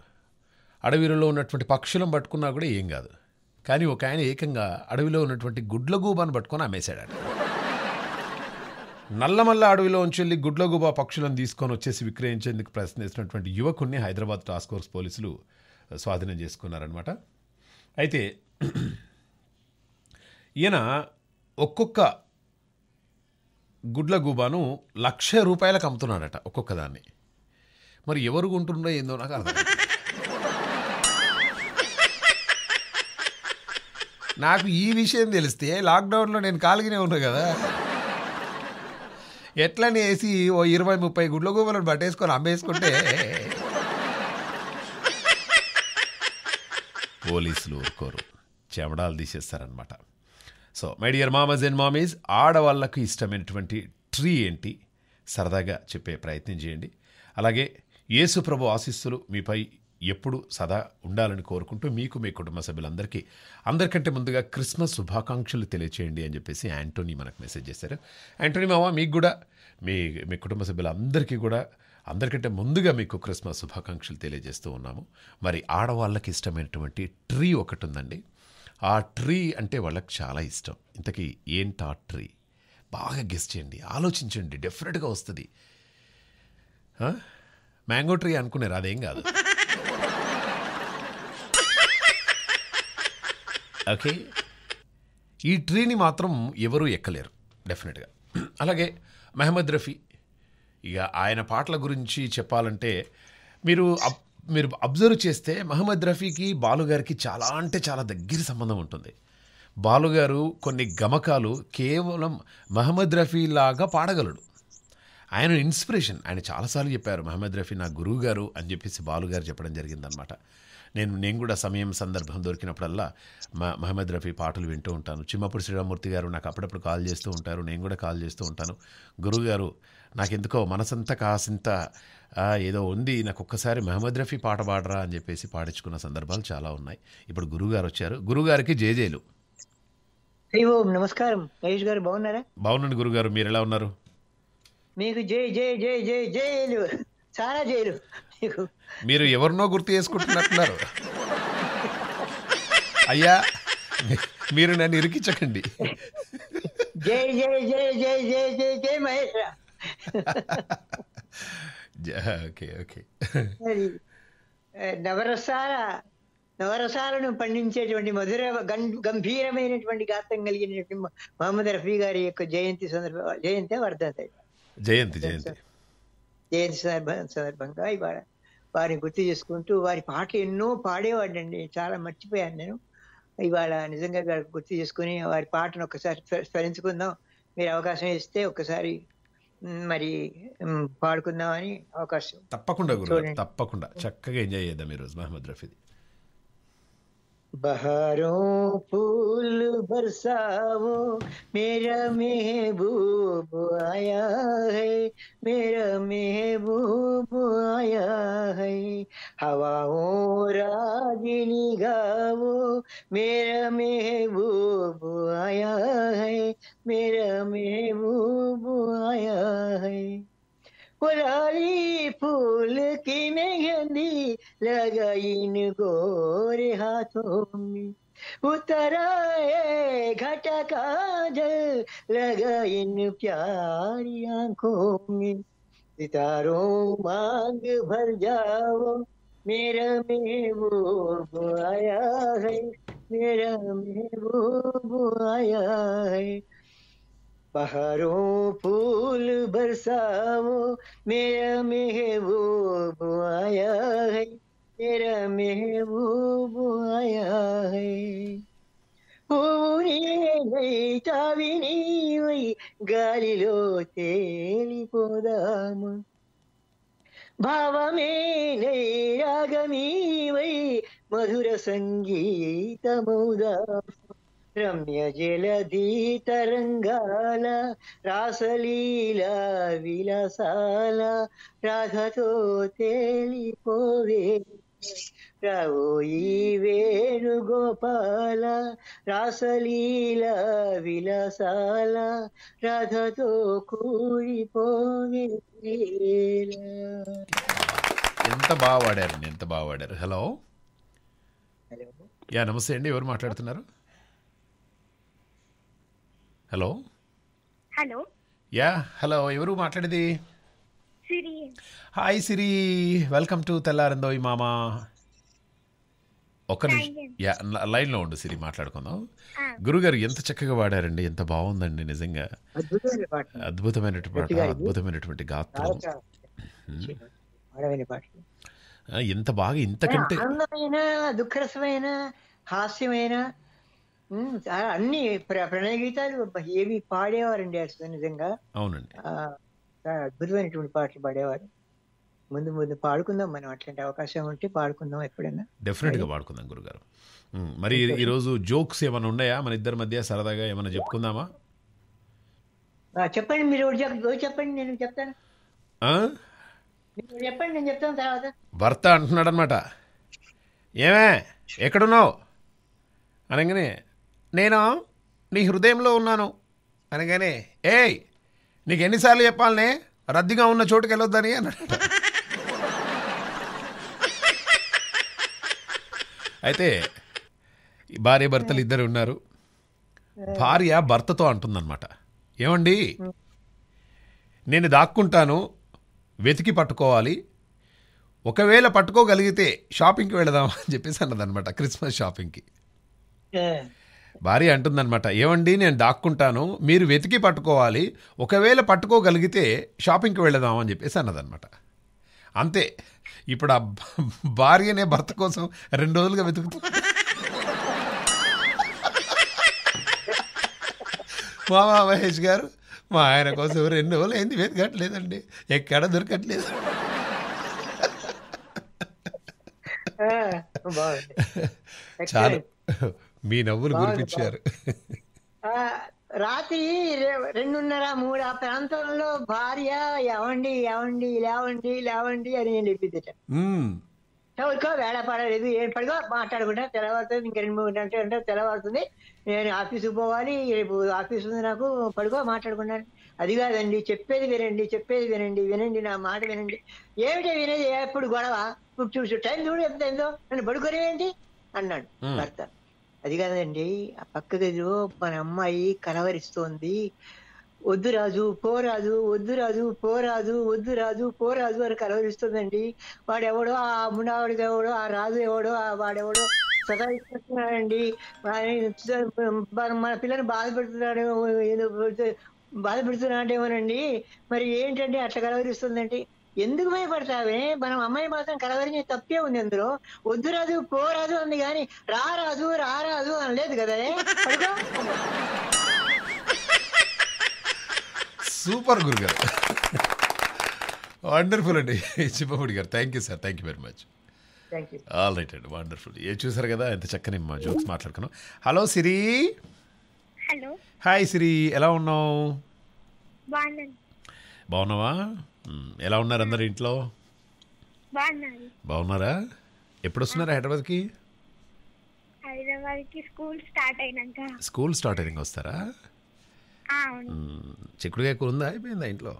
S1: అడవిలో ఉన్నటువంటి పక్షులను పట్టుకున్నా కూడా ఏం కాదు కానీ ఒక ఆయన ఏకంగా అడవిలో ఉన్నటువంటి గుడ్లగూబాను పట్టుకొని అమ్మేశాడు నల్లమల్ల అడవిలో వెళ్ళి గుడ్లగూబా పక్షులను తీసుకొని వచ్చేసి విక్రయించేందుకు ప్రయత్నిస్తున్నటువంటి యువకుడిని హైదరాబాద్ టాస్క్ ఫోర్స్ పోలీసులు స్వాధీనం చేసుకున్నారనమాట అయితే ఈయన ఒక్కొక్క గుడ్లగూబాను లక్ష రూపాయలకు అమ్ముతున్నాడట ఒక్కొక్క దాన్ని మరి ఎవరు కొంటుండ్రో ఏందో నాకు అర్థం నాకు ఈ విషయం తెలిస్తే లాక్డౌన్లో నేను కాలిగినే ఉన్నా కదా వేసి ఓ ఇరవై ముప్పై గుడ్ల గూబలను పట్టేసుకొని అమ్మేసుకుంటే పోలీసులు ఊరుకోరు చెమడాలు తీసేస్తారనమాట so my dear మామస్ and mommies ఆడవాళ్ళకు ఇష్టమైనటువంటి ట్రీ ఏంటి సరదాగా చెప్పే ప్రయత్నం చేయండి అలాగే యేసుప్రభు ఆశీస్సులు మీపై ఎప్పుడు సదా ఉండాలని కోరుకుంటూ మీకు మీ కుటుంబ సభ్యులందరికీ అందరికంటే ముందుగా క్రిస్మస్ శుభాకాంక్షలు తెలియచేయండి అని చెప్పేసి యాంటోనీ మనకు మెసేజ్ చేశారు యాంటోనీ మావా మీకు కూడా మీ మీ కుటుంబ సభ్యులందరికీ కూడా అందరికంటే ముందుగా మీకు క్రిస్మస్ శుభాకాంక్షలు తెలియజేస్తూ ఉన్నాము మరి ఆడవాళ్ళకి ఇష్టమైనటువంటి ట్రీ ఒకటి ఉందండి ఆ ట్రీ అంటే వాళ్ళకి చాలా ఇష్టం ఇంతకీ ఏంటి ఆ ట్రీ బాగా గెస్ట్ చేయండి ఆలోచించండి డెఫినెట్గా వస్తుంది మ్యాంగో ట్రీ అనుకున్నారు అదేం కాదు ఓకే ఈ ట్రీని మాత్రం ఎవరూ ఎక్కలేరు డెఫినెట్గా అలాగే మహమ్మద్ రఫీ ఇక ఆయన పాటల గురించి చెప్పాలంటే మీరు మీరు అబ్జర్వ్ చేస్తే మహమ్మద్ రఫీకి బాలుగారికి చాలా అంటే చాలా దగ్గర సంబంధం ఉంటుంది బాలుగారు కొన్ని గమకాలు కేవలం మహమ్మద్ రఫీ లాగా పాడగలడు ఆయన ఇన్స్పిరేషన్ ఆయన చాలాసార్లు చెప్పారు మహమ్మద్ రఫీ నా గురువు గారు అని చెప్పేసి బాలుగారు చెప్పడం జరిగిందనమాట నేను నేను కూడా సమయం సందర్భం దొరికినప్పుడల్లా మా మహమ్మద్ రఫీ పాటలు వింటూ ఉంటాను చిమ్మప్పుడు శ్రీరామూర్తి గారు నాకు అప్పుడప్పుడు కాల్ చేస్తూ ఉంటారు నేను కూడా కాల్ చేస్తూ ఉంటాను గురువుగారు నాకెందుకో మనసంతా కాసింత ఏదో ఉంది నాకు ఒక్కసారి మహమ్మద్ రఫీ పాట పాడరా అని చెప్పేసి పాడించుకున్న సందర్భాలు చాలా ఉన్నాయి ఇప్పుడు గురువుగారు వచ్చారు గురువుగారికి జేజేలు
S3: నమస్కారం మహేష్ గారు బాగున్నారా
S1: బాగున్నాను గురుగారు మీరు ఎలా ఉన్నారు
S3: మీకు జై జై జై జై జైలు చాలా జైలు మీకు
S1: మీరు ఎవరినో గుర్తు చేసుకుంటున్నట్టున్నారు అయ్యా మీరు నన్ను ఇరికించకండి జై
S3: జై జై జై జై జై జై మహేష్ ఓకే ఓకే నవరసాల నవరసాలను పండించేటువంటి మధుర గంభీరమైనటువంటి గాత్రం కలిగినటువంటి మహమ్మద్ రఫీ గారి యొక్క జయంతి సందర్భ జయంతి వర్ధంతి
S1: జయంతి జయంతి
S3: జయంతి సందర్భంగా ఇవాళ వారిని గుర్తు చేసుకుంటూ వారి పాటలు ఎన్నో పాడేవాడండి చాలా మర్చిపోయాను నేను ఇవాళ నిజంగా గుర్తు చేసుకుని వారి పాటను ఒకసారి స్మరించుకుందాం మీరు అవకాశం ఇస్తే ఒకసారి మరి పాడుకుందామని అవకాశం తప్పకుండా
S1: తప్పకుండా చక్కగా ఎంజాయ్ చేద్దాం ఈరోజు మహమ్మద్ రఫీది
S3: बहारों फूल बरसाओ मेरा महबूब आया है मेरा महबूब आया है हवाओं रागिनी गाओ मेरा महबूब आया है मेरा महबूब आया है कुरारी मेहंदी लगाई न गोरे हाथों में उतराए घटा काजल लगाई न प्यारी आंखों में सितारों मांग भर जाओ मेरा महबूब आया है मेरा महबूब आया है पहाड़ों फूल बरसाओ मेरा महबूब आया है मेरा महबूब आया है ఊరేగైతావిని వై గాలిలో తేలిపోదాము భావమే నైరాగమీ వై మధుర సంగీతమౌదాము రమ్య జలధీ తరంగాల రాసలీల విలసాల రాధతో తేలిపోవే ప్రభు ఈ వేణుగోపాల రాసలీల విలసాల రాధతో కూడిపోవే
S1: ఎంత బాగా ఎంత బాగా హలో యా నమస్తే అండి ఎవరు మాట్లాడుతున్నారు హలో హలో యా హలో ఎవరు మాట్లాడేది హాయ్ సిరి వెల్కమ్ టు తెల్లారిందోయ్ మామ ఒక్క నిమిషం యా లైన్లో ఉండు సిరి మాట్లాడుకుందాం గురుగారు ఎంత చక్కగా వాడారండి ఎంత బాగుందండి నిజంగా అద్భుతమైనటువంటి పాట అద్భుతమైనటువంటి గాత్రం ఎంత బాగా ఇంతకంటే
S3: దుఃఖరసమైన హాస్యమైన అన్ని ప్రణయ గీతాలు ఏవి పాడేవారండి అసలు నిజంగా అవునండి అద్భుతమైనటువంటి పాటలు పాడేవారు ముందు ముందు పాడుకుందాం మనం అట్లాంటి అవకాశం ఉంటే పాడుకుందాం ఎప్పుడైనా
S1: గా పాడుకుందాం గురుగారు మరి ఈరోజు జోక్స్ ఏమైనా ఉన్నాయా మన ఇద్దరి మధ్య సరదాగా ఏమైనా చెప్పుకుందామా
S3: చెప్పండి మీరు చెప్పండి నేను చెప్తాను చెప్పండి నేను చెప్తాను తర్వాత
S1: భర్త అంటున్నాడు అనమాట ఏమే ఎక్కడున్నావు అనగానే నేను నీ హృదయంలో ఉన్నాను అనగానే ఏయ్ నీకు ఎన్నిసార్లు చెప్పాలనే రద్దీగా ఉన్న చోటుకి వెళ్ళొద్దని అన్నాడు అయితే భార్య భర్తలు ఇద్దరు ఉన్నారు భార్య భర్తతో అంటుందన్నమాట ఏమండి నేను దాక్కుంటాను వెతికి పట్టుకోవాలి ఒకవేళ పట్టుకోగలిగితే షాపింగ్కి వెళదాం అని చెప్పేసి అన్నదన్నమాట క్రిస్మస్ షాపింగ్కి భార్య అంటుందన్నమాట ఏమండి నేను దాక్కుంటాను మీరు వెతికి పట్టుకోవాలి ఒకవేళ పట్టుకోగలిగితే షాపింగ్కి వెళదాం అని చెప్పేసి అన్నదన్నమాట అంతే ఇప్పుడు ఆ భార్యనే భర్త కోసం రెండు రోజులుగా వెతుకుతా మా మహేష్ గారు మా ఆయన కోసం రెండు రోజులు ఏంది వెతకట్లేదండి ఎక్కడ దొరకట్లేదు
S4: చాలు మీ నవ్వులు గురిపించారు
S3: రాత్రి రెండున్నర మూడు ఆ ప్రాంతంలో భార్య ఎవండి ఎవండి లేవండి లేవండి అని నేను లేపిద్దట ఎవరికో వేళ పడలేదు ఏం పడిగో మాట్లాడుకుంటా తెల్లవారుతుంది ఇంకా రెండు మూడు గంటలు అంటే తెల్లవారుతుంది నేను ఆఫీసుకు పోవాలి రేపు ఆఫీస్ ఉంది నాకు పడుకో మాట్లాడుకున్నాను అది కాదండి చెప్పేది వినండి చెప్పేది వినండి వినండి నా మాట వినండి ఏమిటి వినేది ఎప్పుడు గొడవ ఇప్పుడు చూసు టైం చూడు ఎంత ఏందో నన్ను ఏంటి అన్నాడు భర్త అది కాదండి ఆ పక్క గదిలో మన అమ్మాయి కలవరిస్తోంది వద్దు రాజు పోరాజు వద్దు రాజు పోరాజు వద్దు రాజు పోరాజు అని కలవరిస్తుందండి వాడెవడో ఆ మునావాడిది ఎవడో ఆ రాజు ఎవడో ఆ వాడెవడో సదాయిస్తున్నాడండి మన పిల్లని బాధ పెడుతున్నాడు బాధ పెడుతున్నాడేమోనండి మరి ఏంటండి అట్లా కలవరిస్తుందండి ఎందుకు భయపడతావే మనం అమ్మాయి మాత్రం కలవరించే తప్పే ఉంది అందులో వద్దు రాదు పోరాదు అంది కానీ రారాదు రారాదు అనలేదు కదా
S1: సూపర్ గురుగారు వండర్ఫుల్ అండి చిప్పపూడి గారు thank you sir thank you very much all right అండి వండర్ఫుల్ ఏ చూసారు కదా ఎంత చక్కని మా జోక్స్ మాట్లాడుకున్నాం hello Siri hello hi Siri ఎలా ఉన్నావు బాగున్నావా ఎలా ఉన్నారు అందరు ఇంట్లో బాగున్నారా ఎప్పుడు వస్తున్నారు హైదరాబాద్కి
S4: స్కూల్ స్టార్ట్ అయినాక
S1: స్కూల్ స్టార్ట్ వస్తారా చిక్కుడుగా కూర ఉందా అయిపోయిందా ఇంట్లో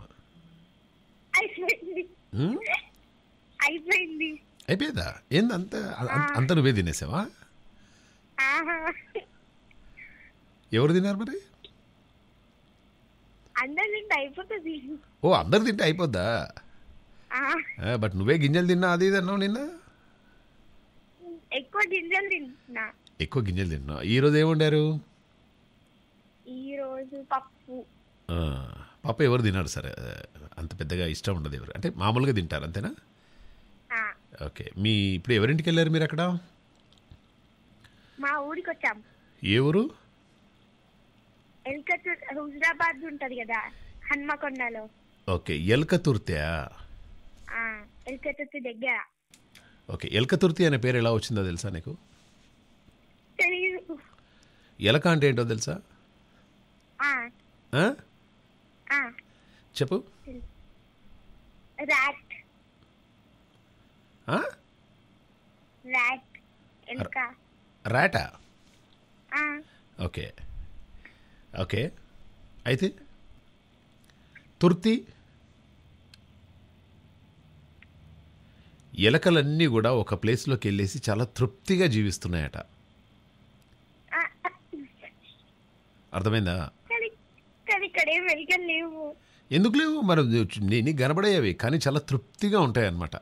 S1: అయిపోయిందా ఏంది అంత అంత నువ్వే తినేసావా ఎవరు తిన్నారు మరి
S4: అందరు తింటే
S1: ఓ అందరు తింటే అయిపోద్దా బట్ నువ్వే గింజలు తిన్నా అది ఇది అన్నావు నిన్న
S4: ఎక్కువ గింజలు తిన్నా
S1: ఎక్కువ గింజలు తిన్నా ఈ రోజు ఏముండారు పప్పు ఎవరు తినారు సరే అంత పెద్దగా ఇష్టం ఉండదు ఎవరు అంటే మామూలుగా తింటారు అంతేనా ఓకే మీ ఇప్పుడు ఎవరింటికి వెళ్ళారు మీరు అక్కడ
S4: మా ఊరికి వచ్చాం ఏ ఊరు ఎల్కతూర్ హుజరాబాద్ ఉంటది కదా హన్మకొండలో
S1: ఓకే ఎల్కతుర్తి
S4: ఎల్కతుర్తి దగ్గర
S1: ఓకే ఎల్కతుర్తి అనే పేరు ఎలా వచ్చిందో తెలుసా నీకు తెలియదు ఎలక అంటే ఏంటో తెలుసా చెప్పు
S4: రాట్ రాట్ ఎలక
S1: రాటా ఓకే ఓకే అయితే తుర్తి ఎలకలన్నీ కూడా ఒక ప్లేస్లోకి వెళ్ళేసి చాలా తృప్తిగా జీవిస్తున్నాయట అర్థమైందా ఎందుకు లేవు మరి నేను కనబడేవి కానీ చాలా తృప్తిగా ఉంటాయి అనమాట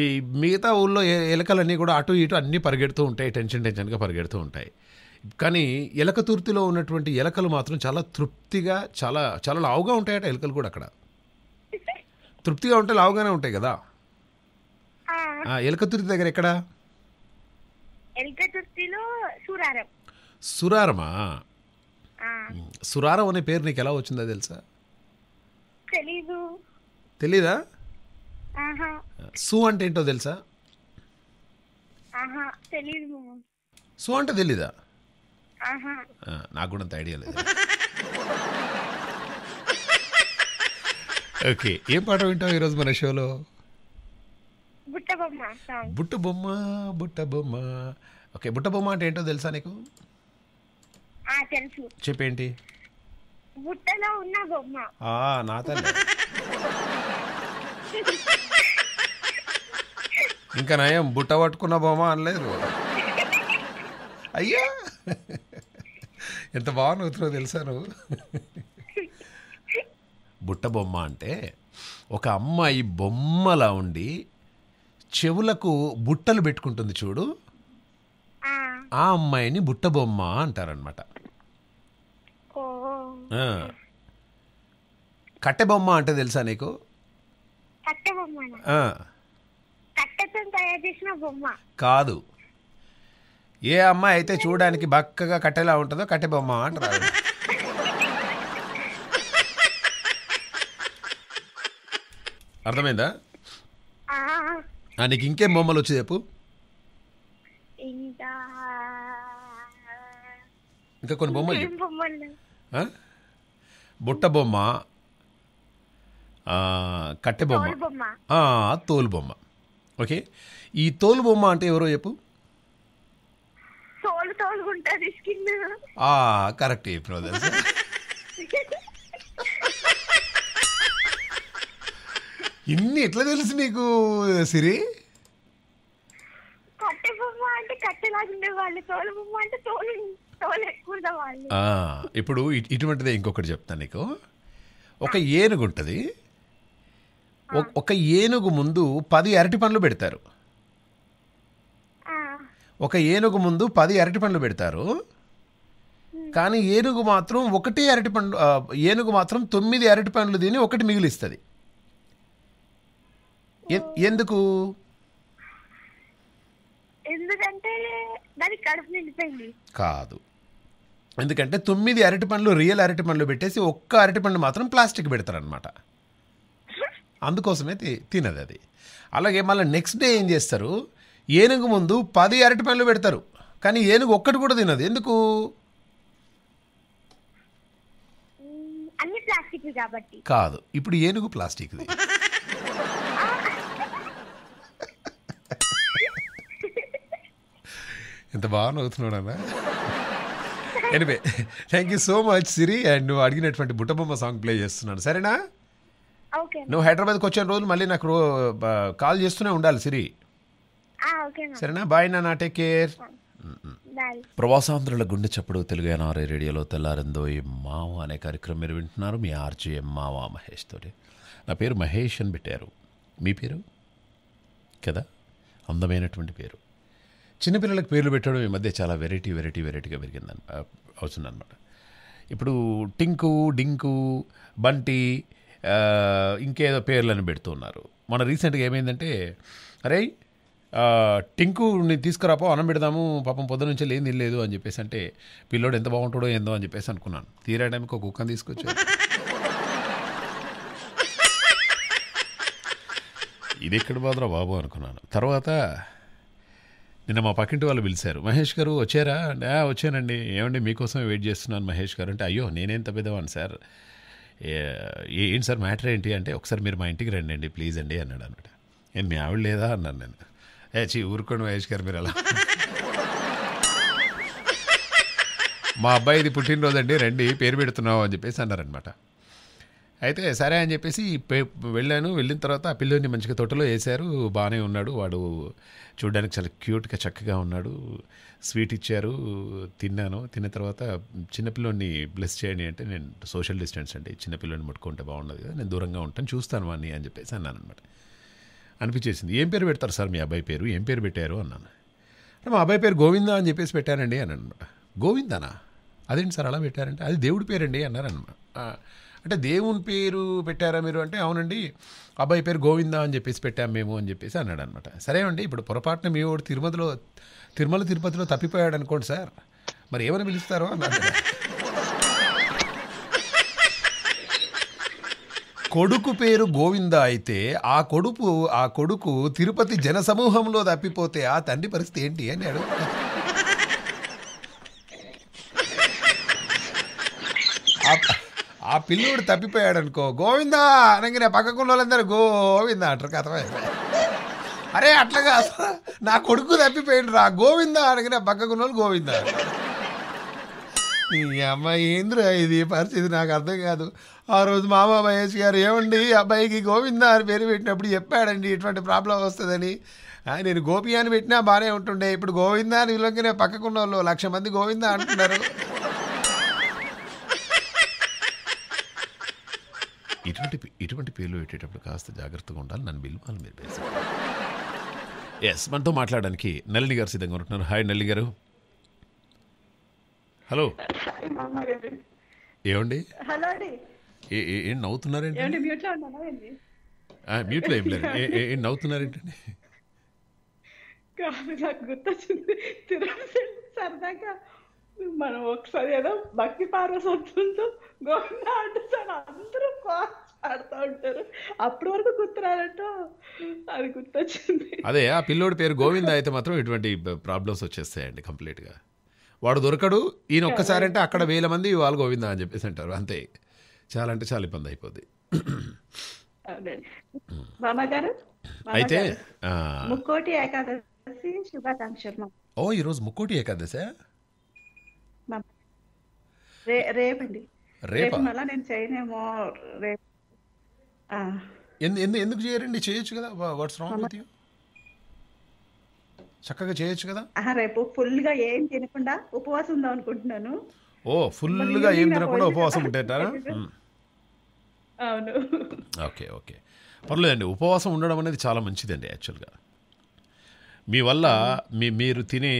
S1: ఈ మిగతా ఊళ్ళో ఎలకలన్నీ కూడా అటు ఇటు అన్నీ పరిగెడుతూ ఉంటాయి టెన్షన్ టెన్షన్గా పరిగెడుతూ ఉంటాయి కానీ ఎలక తూర్తిలో ఉన్నటువంటి ఎలకలు మాత్రం చాలా తృప్తిగా చాలా చాలా లావుగా ఉంటాయట ఎలకలు కూడా అక్కడ తృప్తిగా ఉంటే లావుగానే ఉంటాయి కదా ఎలక తుర్తి దగ్గర ఎక్కడ సురారమా సురారం అనే పేరు నీకు ఎలా వచ్చిందో తెలుసా తెలీదా సు అంటే ఏంటో తెలుసా సు అంటే తెలీదా నాకు కూడా అంత ఐడియా లేదు ఓకే ఏం పాట వింటావు ఈరోజు మన షోలో బుట్ట బొమ్మ బుట్ట బొమ్మ ఓకే బుట్ట బొమ్మ అంటే ఏంటో తెలుసా నీకు చెప్పేంటి
S4: బుట్టలో ఉన్న బొమ్మ
S1: నా తల్లి ఇంకా నయం బుట్ట పట్టుకున్న బొమ్మ అనలేదు అయ్యా ఎంత బాగా తెలుసా నువ్వు బుట్ట బొమ్మ అంటే ఒక అమ్మాయి బొమ్మలా ఉండి చెవులకు బుట్టలు పెట్టుకుంటుంది చూడు ఆ అమ్మాయిని బుట్ట బొమ్మ అంటారనమాట కట్టె బొమ్మ అంటే తెలుసా నీకు కాదు ఏ అమ్మాయి అయితే చూడడానికి బక్కగా కట్టెలా ఉంటుందో కట్టెబొమ్మ అంటారు అర్థమైందా నీకు ఇంకేం బొమ్మలు వచ్చి చెప్పు ఇంకా కొన్ని
S4: బొమ్మలు
S1: బుట్ట బొమ్మ కట్టె బొమ్మ తోలు బొమ్మ ఓకే ఈ తోలు బొమ్మ అంటే ఎవరో చెప్పు స్కిన్ కరెక్ట్ ఇన్ని ఎట్లా తెలుసు నీకు సిరి
S4: బొమ్మ అంటే బొమ్మ అంటే
S1: ఇప్పుడు ఇటువంటిది ఇంకొకటి చెప్తాను నీకు ఒక ఏనుగు ఉంటుంది ఒక ఏనుగు ముందు పది అరటి పండ్లు పెడతారు ఒక ఏనుగు ముందు పది అరటి పండ్లు పెడతారు కానీ ఏనుగు మాత్రం ఒకటి అరటి పండు ఏనుగు మాత్రం తొమ్మిది అరటి పండ్లు తిని ఒకటి మిగిలిస్తుంది ఎందుకు ఎందుకంటే కాదు ఎందుకంటే తొమ్మిది అరటి పండ్లు రియల్ అరటి పండ్లు పెట్టేసి ఒక్క అరటి పండు మాత్రం ప్లాస్టిక్ పెడతారనమాట అందుకోసమే తినది అది అలాగే మళ్ళీ నెక్స్ట్ డే ఏం చేస్తారు ఏనుగు ముందు పది అరటి పండ్లు పెడతారు కానీ ఏనుగు ఒక్కటి కూడా తినదు ఎందుకు కాదు ఇప్పుడు ఏనుగు ప్లాస్టిక్ది ఎంత బాగా నవ్వుతున్నాడన్నా anyway thank you so much Siri and నువ్వు అడిగినటువంటి బుట్టబొమ్మ సాంగ్ ప్లే చేస్తున్నాను సరేనా నువ్వు హైదరాబాద్కి వచ్చిన రోజు మళ్ళీ నాకు కాల్ చేస్తూనే ఉండాలి సిరి సరేనా బాయ్ నా టేక్ కేర్ ప్రవాసాంధ్రుల గుండె చప్పుడు తెలుగు ఎన్ఆర్ఐ రేడియోలో తెల్లారిందో ఈ మావ అనే కార్యక్రమం మీరు వింటున్నారు మీ ఆర్జీఎం మావ మహేష్ తోటి నా పేరు మహేష్ అని పెట్టారు మీ పేరు కదా అందమైనటువంటి పేరు చిన్నపిల్లలకు పేర్లు పెట్టడం ఈ మధ్య చాలా వెరైటీ వెరైటీ వెరైటీగా పెరిగింది అనమాట ఇప్పుడు టింకు డింకు బంటి ఇంకేదో పేర్లను పెడుతున్నారు మన రీసెంట్గా ఏమైందంటే అరే టింకుని తీసుకురాపో అన్నం పెడదాము పాపం పొద్దు నుంచి లేని లేదు అని చెప్పేసి అంటే పిల్లోడు ఎంత బాగుంటాడో ఏందో అని చెప్పేసి అనుకున్నాను తీరా టైంకి ఒక కుక్కని తీసుకొచ్చాను ఇది ఎక్కడ బాధరా బాబు అనుకున్నాను తర్వాత నిన్న మా పక్కింటి వాళ్ళు పిలిచారు మహేష్ గారు వచ్చారా వచ్చానండి ఏమండి మీకోసమే వెయిట్ చేస్తున్నాను మహేష్ గారు అంటే అయ్యో నేనేం తప్పిద్దామని సార్ ఏంటి సార్ మ్యాటర్ ఏంటి అంటే ఒకసారి మీరు మా ఇంటికి రండి అండి ప్లీజ్ అండి అన్నాడు అనమాట ఏం మీ ఆవిడ లేదా అన్నాను నేను చీ ఊరుకోండి మహేష్ గారు మీరు అలా మా అబ్బాయిది పుట్టినరోజు అండి రండి పేరు పెడుతున్నావు అని చెప్పేసి అన్నారనమాట అయితే సరే అని చెప్పేసి వెళ్ళాను వెళ్ళిన తర్వాత ఆ పిల్లోని మంచిగా తోటలో వేశారు బాగానే ఉన్నాడు వాడు చూడడానికి చాలా క్యూట్గా చక్కగా ఉన్నాడు స్వీట్ ఇచ్చారు తిన్నాను తిన్న తర్వాత చిన్నపిల్లోని బ్లెస్ చేయండి అంటే నేను సోషల్ డిస్టెన్స్ అండి చిన్నపిల్లోని ముట్టుకుంటే బాగుండదు కదా నేను దూరంగా ఉంటాను చూస్తాను వాడిని అని చెప్పేసి అన్నాను అనమాట అనిపించేసింది ఏం పేరు పెడతారు సార్ మీ అబ్బాయి పేరు ఏం పేరు పెట్టారు అన్నాను అంటే మా అబ్బాయి పేరు గోవిందా అని చెప్పేసి పెట్టానండి అని అనమాట గోవిందనా అదేంటి సార్ అలా పెట్టారంటే అది దేవుడి పేరండి అన్నారనమాట అంటే దేవుని పేరు పెట్టారా మీరు అంటే అవునండి అబ్బాయి పేరు గోవిందా అని చెప్పేసి పెట్టాం మేము అని చెప్పేసి అన్నాడు అనమాట సరే అండి ఇప్పుడు పొరపాటున మీ వాడు తిరుమతిలో తిరుమల తిరుపతిలో తప్పిపోయాడు అనుకోండి సార్ మరి ఏమైనా పిలుస్తారో అన్నాడు కొడుకు పేరు గోవింద అయితే ఆ కొడుకు ఆ కొడుకు తిరుపతి జన సమూహంలో తప్పిపోతే ఆ తండ్రి పరిస్థితి ఏంటి అని ఆ పిల్లుడు తప్పిపోయాడు అనుకో గోవిందా అనగా పక్కకున్న కుండలందరూ గోవిందా అంటారు కథమే అరే అట్లా కాదు నా కొడుకు తప్పిపోయాడు రా గోవిందా అనగా పక్కకున్న వాళ్ళు గోవిందా ఈ అమ్మాయి ఏంద్రా ఇది పరిస్థితి నాకు అర్థం కాదు ఆ రోజు మామా మహేష్ గారు ఏమండి అబ్బాయికి గోవింద అని పేరు పెట్టినప్పుడు చెప్పాడండి ఇటువంటి ప్రాబ్లం వస్తుందని నేను గోపి అని పెట్టినా బాగానే ఉంటుండే ఇప్పుడు గోవింద అని విలువగానే పక్కకున్న వాళ్ళు లక్ష మంది గోవింద అంటున్నారు ఇటువంటి ఇటువంటి పేర్లు పెట్టేటప్పుడు కాస్త జాగ్రత్తగా ఉండాలి నన్ను బిల్వాలి మీరు ఎస్ మనతో మాట్లాడడానికి నల్లిని గారు సిద్ధంగా ఉంటున్నారు హాయ్ నల్లి గారు హలో ఏమండి హలో అండి ఏం నవ్వుతున్నారేంటి మ్యూట్లో ఏం లేదు ఏం నవ్వుతున్నారేంటండి
S5: కాదు నాకు గుర్తొచ్చింది తిరుపతి సరదాగా మనం ఒకసారి ఏదో భక్తి పార్వసత్వంతో గోవింద ఆడుతారు అందరూ పాడుతూ ఉంటారు అప్పటి వరకు గుర్తురాలంటో
S4: అది గుర్తొచ్చింది
S1: అదే ఆ పిల్లోడి పేరు గోవింద అయితే మాత్రం ఇటువంటి ప్రాబ్లమ్స్ వచ్చేస్తాయండి కంప్లీట్గా వాడు దొరకడు ఈయన ఒక్కసారంటే అక్కడ వేల మంది వాళ్ళు గోవింద అని చెప్పేసి అంటారు అంతే చాలా అంటే చాలా ఇబ్బంది అయిపోద్ది
S5: మామగారు అయితే ముక్కోటి ఏకాదశి శుభాకాంక్షలు
S1: ఓ ఈరోజు ముక్కోటి ఏకాదశి రేపండి రేపు మళ్ళీ
S5: నేను చేయనేమో రేపు
S1: ఎందు ఎందుకు చేయరండి చేయొచ్చు కదా వాట్స్ రాంగ్ విత్ యూ చక్కగా చేయొచ్చు కదా
S5: రేపు ఫుల్ గా ఏం తినకుండా ఉపవాసం ఉందాం అనుకుంటున్నాను
S1: ఓ ఫుల్ గా ఏం తినకుండా ఉపవాసం ఉంటేటారా అవును ఓకే ఓకే పర్లేదండి ఉపవాసం ఉండడం అనేది చాలా మంచిదండి యాక్చువల్గా మీ వల్ల మీ మీరు తినే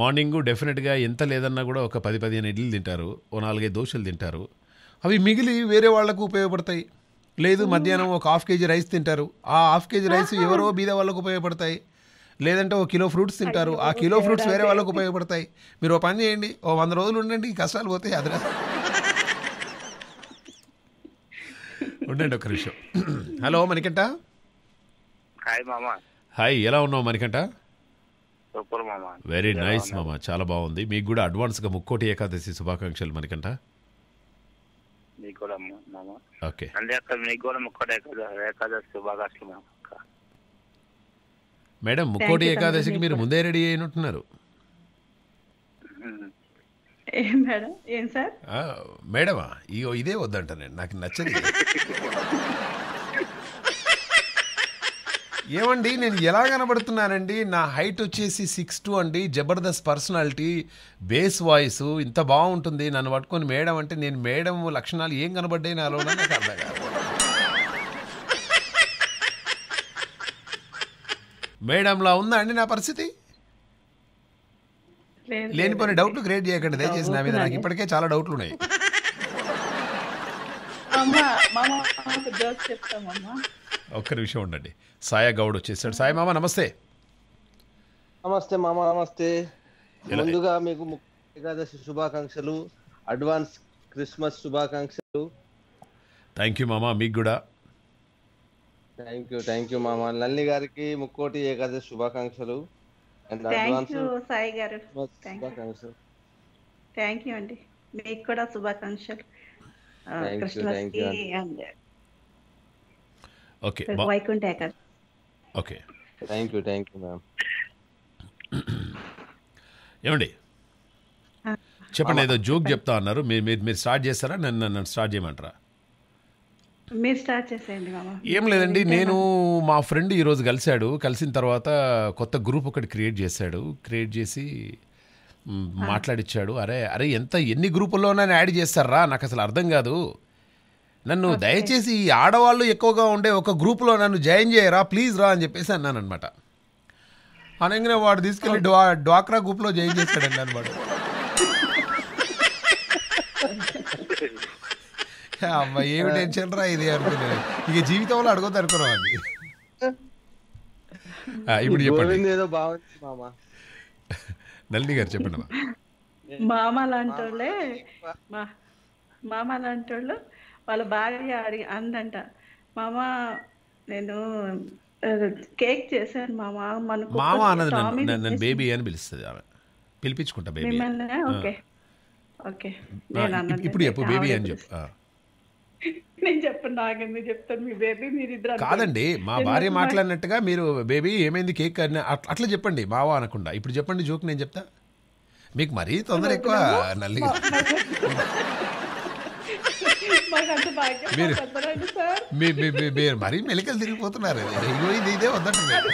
S1: మార్నింగ్ డెఫినెట్గా ఎంత లేదన్నా కూడా ఒక పది పదిహేను ఇడ్లీలు తింటారు ఓ నాలుగైదు దోశలు తింటారు అవి మిగిలి వేరే వాళ్లకు ఉపయోగపడతాయి లేదు మధ్యాహ్నం ఒక హాఫ్ కేజీ రైస్ తింటారు ఆ హాఫ్ కేజీ రైస్ ఎవరో బీద వాళ్ళకు ఉపయోగపడతాయి లేదంటే ఒక కిలో ఫ్రూట్స్ తింటారు ఆ కిలో ఫ్రూట్స్ వేరే వాళ్ళకు ఉపయోగపడతాయి మీరు ఓ పని చేయండి ఓ వంద రోజులు ఉండండి కష్టాలు పోతాయి అదే ఉండండి ఒక నిమిషం హలో మణికంట హాయ్ మామా హాయ్ ఎలా ఉన్నావు మణికంట
S6: సూపర్ మామా వెరీ నైస్
S1: మామా చాలా బాగుంది మీకు కూడా అడ్వాన్స్ గా ముక్కోటి ఏకాదశి శుభాకాంక్షలు మణికంట
S2: మీకు కూడా మామా ఓకే అంటే మీకు కూడా ముక్కోటి ఏకాదశి శుభాకాంక్షలు
S1: మేడం ముక్కోటి ఏకాదశికి మీరు ముందే రెడీ అయినట్టున్నారు
S5: ఏం సార్
S1: మేడమా ఇగో ఇదే వద్దంట నేను నాకు నచ్చదు ఏమండి నేను ఎలా కనబడుతున్నానండి నా హైట్ వచ్చేసి సిక్స్ టూ అండి జబర్దస్త్ పర్సనాలిటీ బేస్ వాయిస్ ఇంత బాగుంటుంది నన్ను పట్టుకొని మేడం అంటే నేను మేడం లక్షణాలు ఏం కనబడ్డాయి నాలో నాకు అర్థం కాదు మేడంలా ఉందా అండి నా పరిస్థితి లేనిపోయిన డౌట్లు క్రియేట్ చేయకండి దయచేసి నా మీద నాకు ఇప్పటికే చాలా డౌట్లు ఉన్నాయి ఒక్క నిమిషం ఉండండి సాయ గౌడ్ వచ్చేసాడు సాయి మామ నమస్తే
S6: నమస్తే మామ నమస్తే ముందుగా మీకు ఏకాదశి శుభాకాంక్షలు అడ్వాన్స్ క్రిస్మస్ శుభాకాంక్షలు
S1: థ్యాంక్ యూ మామా మీకు కూడా
S6: థ్యాంక్ యూ థ్యాంక్ యూ మామ నల్లి గారికి ముక్కోటి ఏకాదశి శుభాకాంక్షలు thank you
S5: Sai thank you అండి మీకు కూడా శుభాకాంక్షలు
S4: okay
S1: okay
S5: thank
S6: you thank you ma'am
S1: ఏమండి చెప్పండి ఏదో జోక్ చెప్తా అన్నారు మీరు మీరు స్టార్ట్ చేస్తారా నన్ను స్టార్ట్ చేయమంటారా
S5: మీరు ఏం లేదండి నేను
S1: మా ఫ్రెండ్ ఈరోజు కలిశాడు కలిసిన తర్వాత కొత్త గ్రూప్ ఒకటి క్రియేట్ చేశాడు క్రియేట్ చేసి మాట్లాడిచ్చాడు అరే అరే ఎంత ఎన్ని నన్ను యాడ్ చేస్తారా నాకు అసలు అర్థం కాదు నన్ను దయచేసి ఈ ఆడవాళ్ళు ఎక్కువగా ఉండే ఒక గ్రూప్లో నన్ను జాయిన్ చేయరా ప్లీజ్ రా అని చెప్పేసి అన్నాను అనమాట అనగానే వాడు తీసుకెళ్ళి డ్వా డ్వాక్రా గ్రూప్లో జాయిన్ చేశాడండి అనమాట అమ్మ ఏమి టెన్షన్ రా ఇది అనుకున్నాను ఇక జీవితంలో అడగొద్దు అనుకున్నాం అది ఇప్పుడు చెప్పండి
S6: ఏదో బాగుంది మామ
S1: నళిని గారు చెప్పండి
S4: మామ లాంటి వాళ్ళే
S5: మామ లాంటి వాళ్ళు వాళ్ళ భార్య అడిగి అందంట మామ నేను కేక్ చేశాను మామ మన మామ అన్నది నన్ను
S1: బేబీ అని పిలుస్తుంది ఆమె పిలిపించుకుంటా బేబీ ఓకే
S5: ఓకే ఇప్పుడు చెప్పు బేబీ అని చెప్పు నేను చెప్పండి ఆగండి చెప్తాను మీ బేబీ మీరు కాదండి మా భార్య
S1: మాట్లాడినట్టుగా మీరు బేబీ ఏమైంది కేక్ అట్లా చెప్పండి బావ అనకుండా ఇప్పుడు చెప్పండి జోక్ నేను చెప్తా మీకు మరీ తొందర ఎక్కువ నల్లి మీరు మీరు మరీ మెలికలు తిరిగిపోతున్నారు ఇగో ఇది ఇదే వద్దంటున్నారు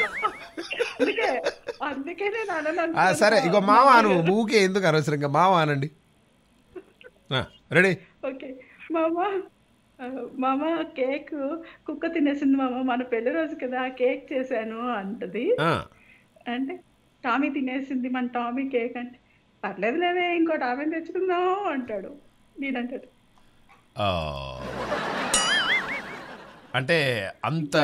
S4: సరే ఇగో మావ
S1: అను ఊకే ఎందుకు అనవసరంగా మావ అనండి రెడీ
S5: ఓకే మావా మామ కేక్ కుక్క తినేసింది మామ మన పెళ్లి రోజు కదా కేక్ చేశాను అంటది అంటే టామీ తినేసింది మన టామీ కేక్ అంటే పర్లేదు లేవే ఇంకో టామీ తెచ్చుకుందాం అంటాడు నేనంటాడు
S1: అంటే అంత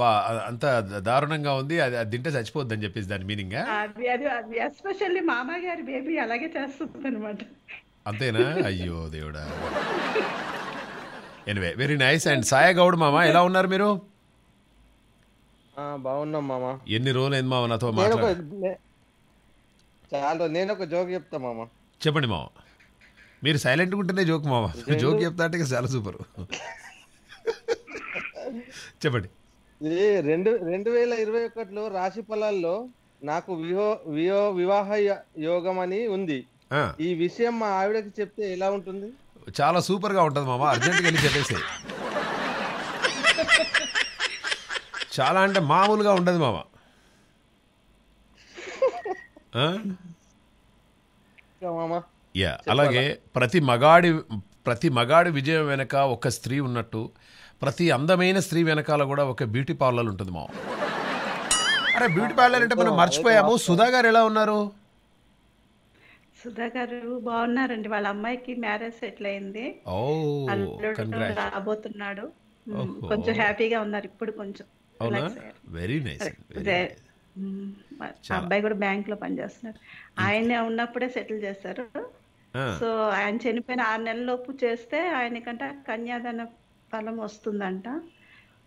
S1: బా అంత దారుణంగా ఉంది అది అది తింటే చచ్చిపోద్దని చెప్పేసి దాని మీనింగ్
S5: అది అది ఎస్పెషల్లీ మామగారి బేబీ అలాగే చేస్తుంది అనమాట
S1: అంతేనా అయ్యో దేవుడా ఎనివే వెరీ నైస్ అండ్ సాయ గౌడ్ మామ ఎలా ఉన్నారు మీరు బాగున్నాం మామ ఎన్ని రోజులైంది మామ నాతో
S6: చాలా నేను ఒక జోక్ చెప్తా మామ
S1: చెప్పండి మామ మీరు సైలెంట్ ఉంటేనే జోక్ మామ జోక్ చెప్తా అంటే చాలా సూపర్ చెప్పండి
S6: రెండు రెండు వేల ఇరవై ఒకటిలో రాశి ఫలాల్లో నాకు విహో వియో వివాహ యోగం అని ఉంది ఈ విషయం మా ఆవిడకి చెప్తే ఎలా ఉంటుంది
S1: చాలా సూపర్గా ఉంటుంది మామ అర్జెంట్గా వెళ్ళి చెప్పేసి చాలా అంటే మామూలుగా ఉండదు మామ యా అలాగే ప్రతి మగాడి ప్రతి మగాడి విజయం వెనక ఒక స్త్రీ ఉన్నట్టు ప్రతి అందమైన స్త్రీ వెనకాల కూడా ఒక బ్యూటీ పార్లర్ ఉంటుంది మా అరే బ్యూటీ పార్లర్ అంటే మనం మర్చిపోయాము సుధా గారు ఎలా ఉన్నారు
S5: సుధా గారు బాగున్నారండి వాళ్ళ అమ్మాయికి మ్యారేజ్ సెటిల్ అయింది రాబోతున్నాడు కొంచెం హ్యాపీగా ఉన్నారు ఇప్పుడు కొంచెం వెరీ నైస్ అబ్బాయి కూడా బ్యాంక్ లో పనిచేస్తున్నారు ఇంక్ ఆయన ఉన్నప్పుడే సెటిల్ చేశారు సో ఆయన చనిపోయిన ఆరు నెలలలోపు చేస్తే ఆయన ఆయనకంట కన్యాదాన ఫలం వస్తుందంట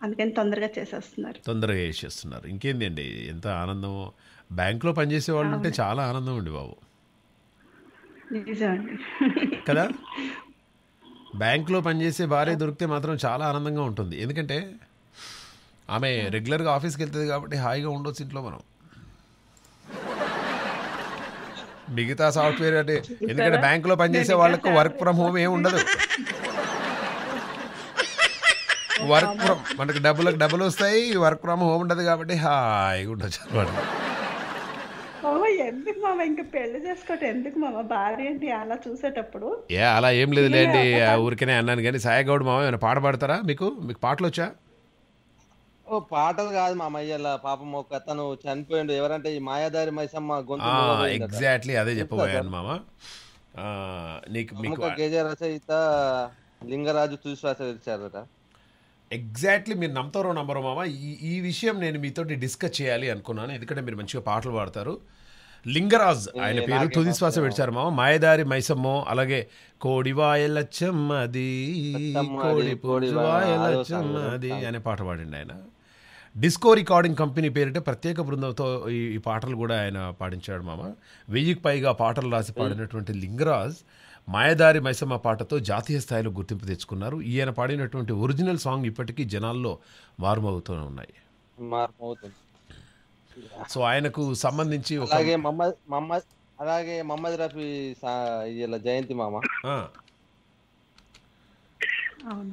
S5: అందుకని తొందరగా చేసేస్తున్నారు
S1: తొందరగా చేసేస్తున్నారు ఇంకేంది అండి ఎంత ఆనందం బ్యాంక్లో పనిచేసే వాళ్ళు ఉంటే అవును చాలా ఆనందం అండి బాబు కదా బ్యాంకులో పనిచేసే భార్య దొరికితే మాత్రం చాలా ఆనందంగా ఉంటుంది ఎందుకంటే ఆమె రెగ్యులర్గా ఆఫీస్కి వెళ్తుంది కాబట్టి హాయిగా ఉండొచ్చు ఇంట్లో మనం మిగతా సాఫ్ట్వేర్ అంటే ఎందుకంటే బ్యాంకులో పనిచేసే వాళ్ళకు వర్క్ ఫ్రమ్ హోమ్ ఏమి ఉండదు వర్క్ ఫ్రమ్ మనకు డబ్బులకు డబ్బులు వస్తాయి వర్క్ ఫ్రమ్ హోమ్ ఉండదు కాబట్టి హాయిగా ఉండొచ్చు అనమాట
S5: ఎందుకు మామ ఇంకా పెళ్లి చేసుకోవటం ఎందుకు మామ భార్య ఏంటి అలా చూసేటప్పుడు
S1: ఏ అలా ఏం లేదు లేండి ఊరికనే అన్నాను కానీ సాయగౌడ్ మామ ఏమైనా పాట పాడతారా మీకు మీకు పాటలు వచ్చా
S6: ఓ పాటలు కాదు మా అమ్మయ్య పాపం ఒక అతను చనిపోయిండు ఎవరంటే ఈ మాయాదారి మైసమ్మ గొంతు
S1: ఎగ్జాక్ట్లీ అదే చెప్పబోయాను మామ నీకు మీకు
S6: కేజీ రచయిత లింగరాజు
S1: చూసి రాశారట ఎగ్జాక్ట్లీ మీరు నమ్ముతారో నమ్మరో మామ ఈ ఈ విషయం నేను మీతో డిస్కస్ చేయాలి అనుకున్నాను ఎందుకంటే మీరు మంచిగా పాటలు పాడతారు లింగరాజ్ ఆయన పేరు తుది శ్వాస విడిచారు మామ మాయదారి మైసమ్మో అలాగే చెమ్మది కోడి చెమ్మది అనే పాట పాడండి ఆయన డిస్కో రికార్డింగ్ కంపెనీ పేరిట ప్రత్యేక బృందంతో ఈ పాటలు కూడా ఆయన పాడించాడు మామ వెయ్యికి పైగా పాటలు రాసి పాడినటువంటి లింగరాజ్ మాయదారి మైసమ్మ పాటతో జాతీయ స్థాయిలో గుర్తింపు తెచ్చుకున్నారు ఈయన పాడినటువంటి ఒరిజినల్ సాంగ్ ఇప్పటికీ జనాల్లో మారుమవుతూనే ఉన్నాయి
S6: మారుమవుతుంది సో
S1: ఆయనకు సంబంధించి అలాగే
S6: మహమ్మద్ అలాగే మహమ్మద్ రఫీ ఇలా జయంతి మామ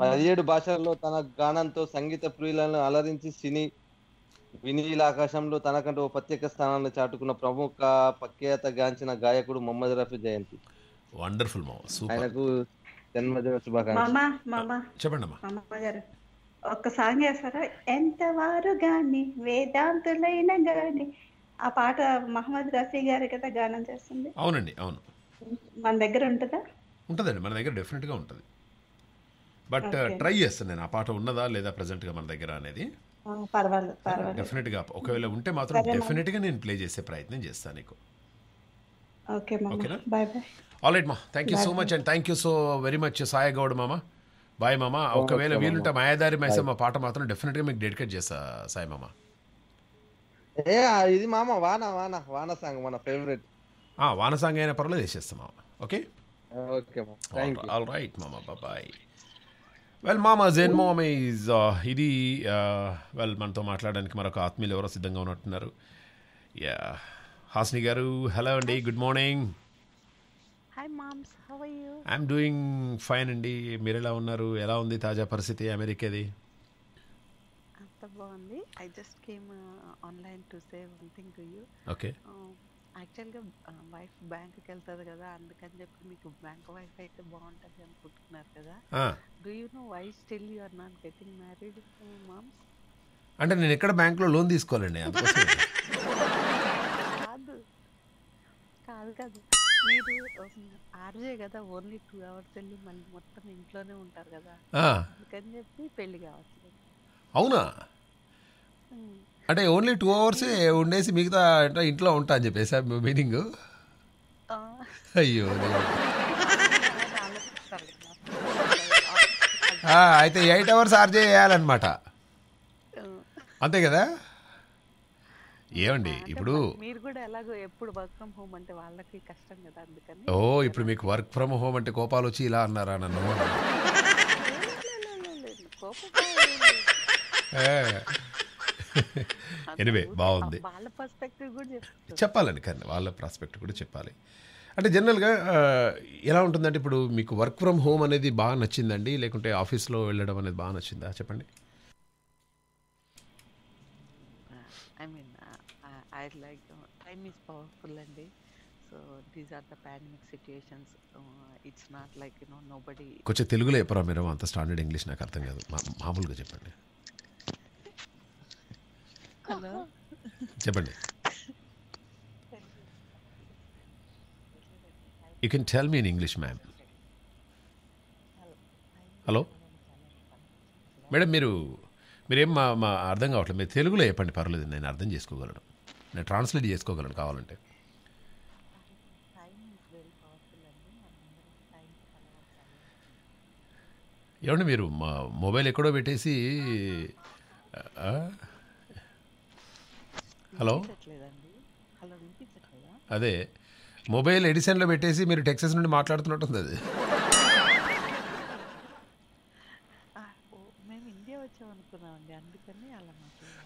S6: పదిహేడు భాషల్లో తన గానంతో సంగీత ప్రియులను అలరించి సినీ వినీల ఆకాశంలో తనకంటూ ఓ ప్రత్యేక స్థానాన్ని చాటుకున్న ప్రముఖ ప్రఖ్యాత గాంచిన గాయకుడు మహమ్మద్ రఫీ జయంతి వండర్ఫుల్ మామ ఆయనకు జన్మదిన శుభాకాంక్ష
S1: చెప్పండి
S5: అమ్మా ఒక్క సాంగ్ ఎంత ఎంతవారు గాని వేదాంతులైన గాని ఆ పాట మహమ్మద్ రఫీ గారు కదా గానం చేస్తుంది అవునండి అవును మన దగ్గర ఉంటుందా
S1: ఉంటుందండి మన దగ్గర గా ఉంటుంది బట్ ట్రై చేస్తాను నేను ఆ పాట ఉన్నదా లేదా ప్రెసెంట్గా మన దగ్గర అనేది డెఫినెట్ గా ఒకవేళ ఉంటే మాత్రం డెఫినెట్ గా నేను ప్లే చేసే ప్రయత్నం చేస్తాను నీకు ఓకే ఓకేనా ఆల్ రైట్ మా thank you so much and thank you so very much Saigoud Goud మామ బాయ్ మామ ఒకవేళ వీలుంటే మాయాదారి మైసమ్మ పాట మాత్రం గా మీకు డెడికేట్ చేస్తా సాయి మామ
S6: ఏ ఇది మామ వాన వాన వాన సాంగ్ మన ఫేవరెట్
S1: వాన సాంగ్ అయినా పర్లేదు వేసేస్తాం మామ ఓకే ఓకే ఆల్ రైట్ మామ బాయ్ వెల్ మామ జెన్ మామ ఈజ్ uh, ఇది వెల్ uh, మనతో మాట్లాడడానికి మరొక ఆత్మీయులు ఎవరో సిద్ధంగా ఉన్నట్టున్నారు యా హాస్ని గారు హలో అండి గుడ్ మార్నింగ్
S5: హాయ్ మామ్స్ how are you
S1: I'm doing fine అండి మీరు ఎలా ఉన్నారు ఎలా ఉంది తాజా పరిస్థితి అమెరికాది
S5: అంత బాగుంది I just came online to say one thing to you okay యాక్చువల్గా వైఫ్ బ్యాంక్కి వెళ్తుంది కదా అందుకని చెప్పి మీకు బ్యాంక్ వైఫ్ అయితే బాగుంటుంది అనుకుంటున్నారు కదా do you know why still you are not getting married మామ్స్
S1: అంటే నేను ఎక్కడ బ్యాంక్లో లోన్ తీసుకోవాలండి
S5: కాదు కాదు కాదు మీరు ఆ కదా ఓన్లీ టూ అవర్స్ వెళ్ళి మళ్ళీ మొత్తం ఇంట్లోనే ఉంటారు కదా
S1: అందుకని
S5: చెప్పి పెళ్లి కావచ్చు
S1: అవునా అంటే ఓన్లీ టూ అవర్సే ఉండేసి మిగతా అంటే ఇంట్లో ఉంటా అని చెప్పేసా మీటింగ్ అయ్యో అయితే ఎయిట్ అవర్స్ ఆర్జే చేయాలన్నమాట అంతే కదా ఏమండి ఇప్పుడు
S5: మీరు కూడా ఎలాగో ఎప్పుడు వర్క్ ఫ్రమ్ హోమ్ అంటే వాళ్ళకి కష్టం
S1: కదా అందుకని ఓ ఇప్పుడు మీకు వర్క్ ఫ్రమ్ హోమ్ అంటే కోపాలు వచ్చి ఇలా అన్నారా నన్ను ఎనివే బాగుంది వాళ్ళ పర్స్పెక్టివ్ కూడా చెప్పాలండి కానీ వాళ్ళ ప్రాస్పెక్ట్ కూడా చెప్పాలి అంటే జనరల్గా ఎలా ఉంటుందంటే ఇప్పుడు మీకు వర్క్ ఫ్రమ్ హోమ్ అనేది బాగా నచ్చిందండి లేకుంటే ఆఫీస్లో వెళ్ళడం అనేది బాగా నచ్చిందా చెప్పండి
S5: I'd like time is powerful అండి so these are the pandemic situations it's not like not no you
S1: కొంచెం తెలుగులో చెప్పరా మీరు అంత స్టాండర్డ్ ఇంగ్లీష్ నాకు అర్థం కాదు మామూలుగా చెప్పండి హలో చెప్పండి you can tell me in English ma'am hello madam మీరు మీరేం మా మా అర్థం కావట్లేదు మీరు తెలుగులో చెప్పండి పర్వాలేదు నేను అర్థం చేసుకోగలను నేను ట్రాన్స్లేట్ చేసుకోగలను కావాలంటే ఏమండి మీరు మా మొబైల్ ఎక్కడో పెట్టేసి హలో అదే మొబైల్ ఎడిషన్లో పెట్టేసి మీరు టెక్సస్ నుండి మాట్లాడుతున్నట్టుంది అది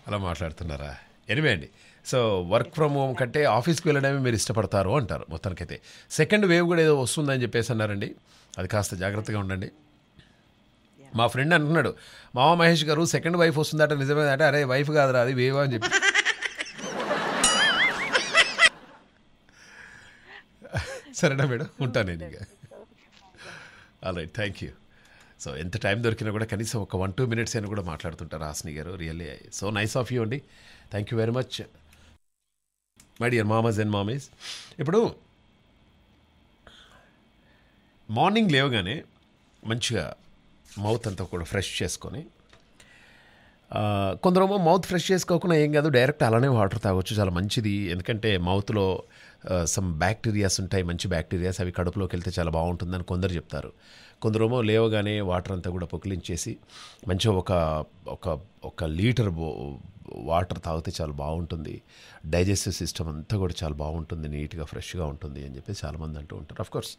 S1: అలా మాట్లాడుతున్నారా ఎనివే అండి సో వర్క్ ఫ్రమ్ హోమ్ కంటే ఆఫీస్కి వెళ్ళడమే మీరు ఇష్టపడతారు అంటారు మొత్తానికైతే సెకండ్ వేవ్ కూడా ఏదో వస్తుందని చెప్పేసి అన్నారండి అది కాస్త జాగ్రత్తగా ఉండండి మా ఫ్రెండ్ అంటున్నాడు మామ మహేష్ గారు సెకండ్ వైఫ్ వస్తుందట అంటే అరే వైఫ్ కాదురా అది వేవ్ అని చెప్పి సరేనా మేడం ఉంటాను నేను ఇక అలా థ్యాంక్ యూ సో ఎంత టైం దొరికినా కూడా కనీసం ఒక వన్ టూ మినిట్స్ అయినా కూడా మాట్లాడుతుంటారు హాస్ని గారు really so nice of you అండి thank you very much my dear మామస్ and మామీస్ ఇప్పుడు మార్నింగ్ లేవగానే మంచిగా మౌత్ అంతా కూడా ఫ్రెష్ చేసుకొని కొందరు మౌత్ ఫ్రెష్ చేసుకోకుండా ఏం కాదు డైరెక్ట్ అలానే వాటర్ తాగొచ్చు చాలా మంచిది ఎందుకంటే మౌత్లో సమ్ బ్యాక్టీరియాస్ ఉంటాయి మంచి బ్యాక్టీరియాస్ అవి కడుపులోకి వెళ్తే చాలా బాగుంటుందని కొందరు చెప్తారు కొందరేమో లేవగానే వాటర్ అంతా కూడా పొకిలించేసి మంచిగా ఒక ఒక ఒక లీటర్ వాటర్ తాగితే చాలా బాగుంటుంది డైజెస్టివ్ సిస్టమ్ అంతా కూడా చాలా బాగుంటుంది నీట్గా ఫ్రెష్గా ఉంటుంది అని చెప్పి చాలామంది అంటూ ఉంటారు అఫ్కోర్స్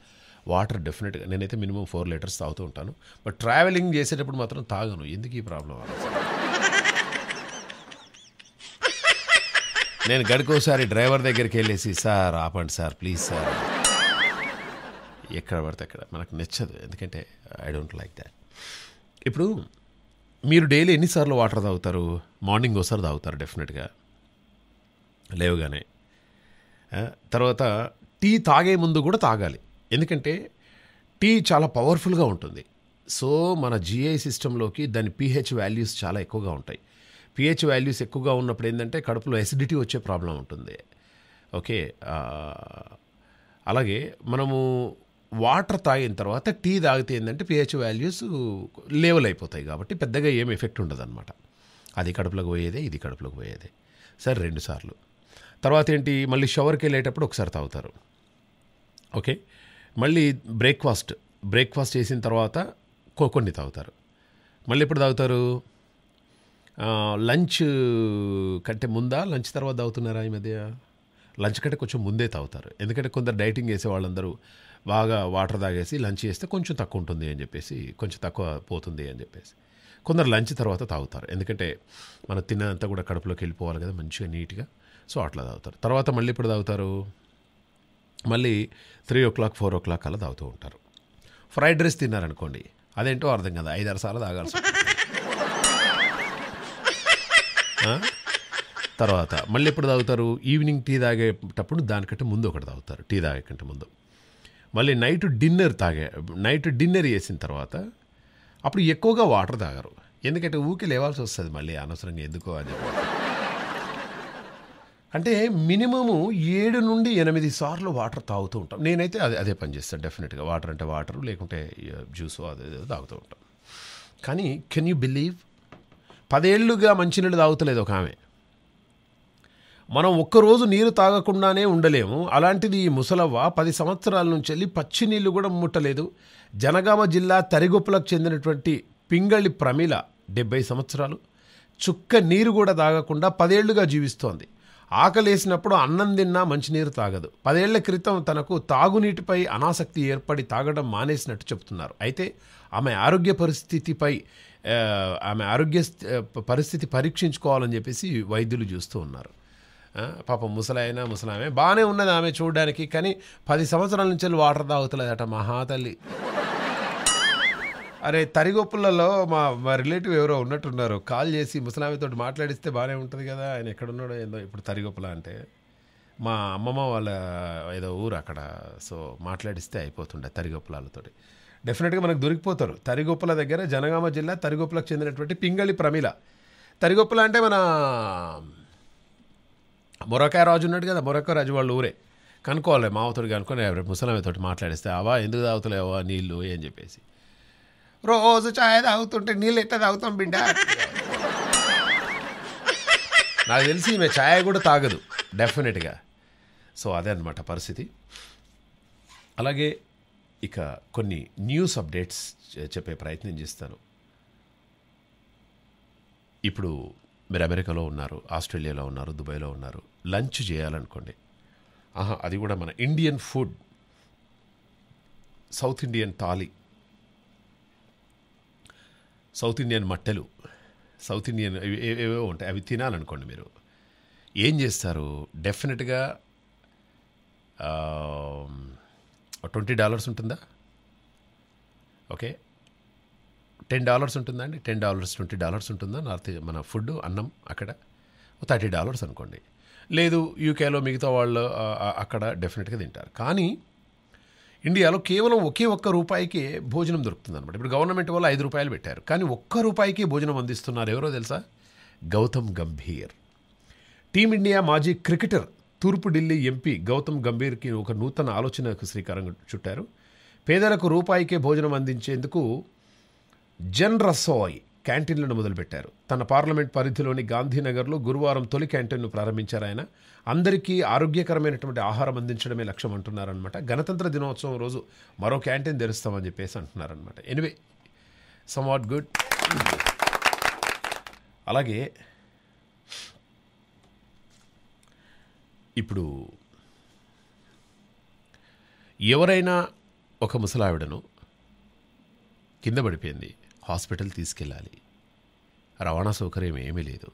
S1: వాటర్ డెఫినెట్గా నేనైతే మినిమం ఫోర్ లీటర్స్ తాగుతూ ఉంటాను బట్ ట్రావెలింగ్ చేసేటప్పుడు మాత్రం తాగను ఎందుకు ఈ ప్రాబ్లం నేను గడికోసారి డ్రైవర్ దగ్గరికి వెళ్ళేసి సార్ ఆపండి సార్ ప్లీజ్ సార్ ఎక్కడ పడితే అక్కడ మనకు నచ్చదు ఎందుకంటే ఐ డోంట్ లైక్ దాట్ ఇప్పుడు మీరు డైలీ ఎన్నిసార్లు వాటర్ తాగుతారు మార్నింగ్ ఒకసారి తాగుతారు డెఫినెట్గా లేవుగానే తర్వాత టీ తాగే ముందు కూడా తాగాలి ఎందుకంటే టీ చాలా పవర్ఫుల్గా ఉంటుంది సో మన జిఐ సిస్టంలోకి దాని పీహెచ్ వాల్యూస్ చాలా ఎక్కువగా ఉంటాయి పిహెచ్ వాల్యూస్ ఎక్కువగా ఉన్నప్పుడు ఏంటంటే కడుపులో ఎసిడిటీ వచ్చే ప్రాబ్లం ఉంటుంది ఓకే అలాగే మనము వాటర్ తాగిన తర్వాత టీ తాగితే ఏంటంటే పిహెచ్ వాల్యూస్ లేవల్ అయిపోతాయి కాబట్టి పెద్దగా ఏం ఎఫెక్ట్ ఉండదు అనమాట అది కడుపులోకి పోయేదే ఇది కడుపులోకి పోయేదే సార్ రెండుసార్లు తర్వాత ఏంటి మళ్ళీ షవర్కి వెళ్ళేటప్పుడు ఒకసారి తాగుతారు ఓకే మళ్ళీ బ్రేక్ఫాస్ట్ బ్రేక్ఫాస్ట్ చేసిన తర్వాత కొన్ని తాగుతారు మళ్ళీ ఎప్పుడు తాగుతారు లంచ్ కంటే ముందా లంచ్ తర్వాత తాగుతున్నారా ఈ మధ్య లంచ్ కంటే కొంచెం ముందే తాగుతారు ఎందుకంటే కొందరు డైటింగ్ చేసే వాళ్ళందరూ బాగా వాటర్ తాగేసి లంచ్ చేస్తే కొంచెం తక్కువ ఉంటుంది అని చెప్పేసి కొంచెం తక్కువ పోతుంది అని చెప్పేసి కొందరు లంచ్ తర్వాత తాగుతారు ఎందుకంటే మనం తిన్నంతా కూడా కడుపులోకి వెళ్ళిపోవాలి కదా మంచిగా నీట్గా సో అట్లా తాగుతారు తర్వాత మళ్ళీ ఇప్పుడు తాగుతారు మళ్ళీ three o'clock four o'clock అలా తాగుతూ ఉంటారు ఫ్రైడ్ రైస్ తిన్నారనుకోండి అదేంటో అర్థం కదా ఐదారు సార్లు తాగాల్సి తర్వాత మళ్ళీ ఎప్పుడు తాగుతారు ఈవినింగ్ టీ తాగేటప్పుడు దానికంటే ముందు ఒకటి తాగుతారు టీ తాగేకంటే ముందు మళ్ళీ నైట్ డిన్నర్ తాగే నైట్ డిన్నర్ చేసిన తర్వాత అప్పుడు ఎక్కువగా వాటర్ తాగరు ఎందుకంటే ఊకి లేవాల్సి వస్తుంది మళ్ళీ అనవసరంగా ఎందుకో అని అంటే మినిమము ఏడు నుండి ఎనిమిది సార్లు వాటర్ తాగుతూ ఉంటాం నేనైతే అదే అదే పని చేస్తాను డెఫినెట్గా వాటర్ అంటే వాటర్ లేకుంటే జ్యూస్ అదే తాగుతూ ఉంటాం కానీ కెన్ యూ బిలీవ్ పదేళ్లుగా మంచినీళ్ళు తాగుతలేదు ఒక ఆమె మనం ఒక్కరోజు నీరు తాగకుండానే ఉండలేము అలాంటిది ఈ ముసలవ్వ పది సంవత్సరాల నుంచి వెళ్ళి పచ్చి నీళ్లు కూడా ముట్టలేదు జనగామ జిల్లా తరిగొప్పలకు చెందినటువంటి పింగళి ప్రమిళ డెబ్బై సంవత్సరాలు చుక్క నీరు కూడా తాగకుండా పదేళ్లుగా జీవిస్తోంది ఆకలేసినప్పుడు అన్నం తిన్నా మంచినీరు తాగదు పదేళ్ల క్రితం తనకు తాగునీటిపై అనాసక్తి ఏర్పడి తాగడం మానేసినట్టు చెబుతున్నారు అయితే ఆమె ఆరోగ్య పరిస్థితిపై ఆమె ఆరోగ్య పరిస్థితి పరీక్షించుకోవాలని చెప్పేసి వైద్యులు చూస్తూ ఉన్నారు పాపం ముసలాయన ముసలామె బాగానే ఉన్నది ఆమె చూడడానికి కానీ పది సంవత్సరాల నుంచి వాటర్ తాగుతలేదట మహాతల్లి అరే తరిగొప్పులలో మా మా రిలేటివ్ ఎవరో ఉన్నట్టున్నారు కాల్ చేసి ముసలామితో మాట్లాడిస్తే బాగానే ఉంటుంది కదా ఆయన ఎక్కడున్నాడో ఏందో ఇప్పుడు తరిగొప్పల అంటే మా అమ్మమ్మ వాళ్ళ ఏదో ఊరు అక్కడ సో మాట్లాడిస్తే అయిపోతుండే తరిగొప్పలాలతోటి డెఫినెట్గా మనకు దొరికిపోతారు తరిగొప్పల దగ్గర జనగామ జిల్లా తరిగొప్పలకు చెందినటువంటి పింగళి ప్రమిల తరిగొప్పల అంటే మన మొరకాయ రాజు ఉన్నాడు కదా మొరకాయ రాజు వాళ్ళు ఊరే కనుక్కోవాలి మావతోడు కనుక్కొని రేపు ముసలామెతోటి మాట్లాడిస్తే అవా ఎందుకు తాగుతలేవా నీళ్ళు అని చెప్పేసి
S6: రోజు చాయ్ తాగుతుంటే నీళ్ళు ఎట్లా తాగుతాం బిడ్డ
S1: నాకు తెలిసి ఈమె ఛాయ్ కూడా తాగదు డెఫినెట్గా సో అదే అనమాట పరిస్థితి అలాగే ఇక కొన్ని న్యూస్ అప్డేట్స్ చెప్పే ప్రయత్నం చేస్తాను ఇప్పుడు మీరు అమెరికాలో ఉన్నారు ఆస్ట్రేలియాలో ఉన్నారు దుబాయ్లో ఉన్నారు లంచ్ చేయాలనుకోండి ఆహా అది కూడా మన Indian food South Indian thali South Indian మట్టెలు సౌత్ ఇండియన్ ఏవేవో ఉంటాయి అవి తినాలనుకోండి మీరు ఏం చేస్తారు డెఫినెట్గా ట్వంటీ డాలర్స్ ఉంటుందా ఓకే టెన్ డాలర్స్ ఉంటుందా అండి టెన్ డాలర్స్ ట్వంటీ డాలర్స్ ఉంటుందా నార్త్ మన ఫుడ్ అన్నం అక్కడ థర్టీ డాలర్స్ అనుకోండి లేదు యూకేలో మిగతా వాళ్ళు అక్కడ డెఫినెట్గా తింటారు కానీ ఇండియాలో కేవలం ఒకే ఒక్క రూపాయికే భోజనం దొరుకుతుంది అనమాట ఇప్పుడు గవర్నమెంట్ వల్ల ఐదు రూపాయలు పెట్టారు కానీ ఒక్క రూపాయికే భోజనం అందిస్తున్నారు ఎవరో తెలుసా గౌతమ్ గంభీర్ టీమిండియా మాజీ క్రికెటర్ తూర్పు ఢిల్లీ ఎంపీ గౌతమ్ గంభీర్కి ఒక నూతన ఆలోచనకు శ్రీకారం చుట్టారు పేదలకు రూపాయికే భోజనం అందించేందుకు జన్ రసోయ్ క్యాంటీన్లను మొదలుపెట్టారు తన పార్లమెంట్ పరిధిలోని గాంధీనగర్లో గురువారం తొలి క్యాంటీన్ను ప్రారంభించారు ఆయన అందరికీ ఆరోగ్యకరమైనటువంటి ఆహారం అందించడమే లక్ష్యం అంటున్నారనమాట గణతంత్ర దినోత్సవం రోజు మరో క్యాంటీన్ తెరుస్తామని చెప్పేసి అంటున్నారనమాట ఎనివే సమ్ వాట్ గుడ్ అలాగే ఇప్పుడు ఎవరైనా ఒక ముసలావిడను కింద పడిపోయింది హాస్పిటల్ తీసుకెళ్ళాలి రవాణా సౌకర్యం ఏమీ లేదు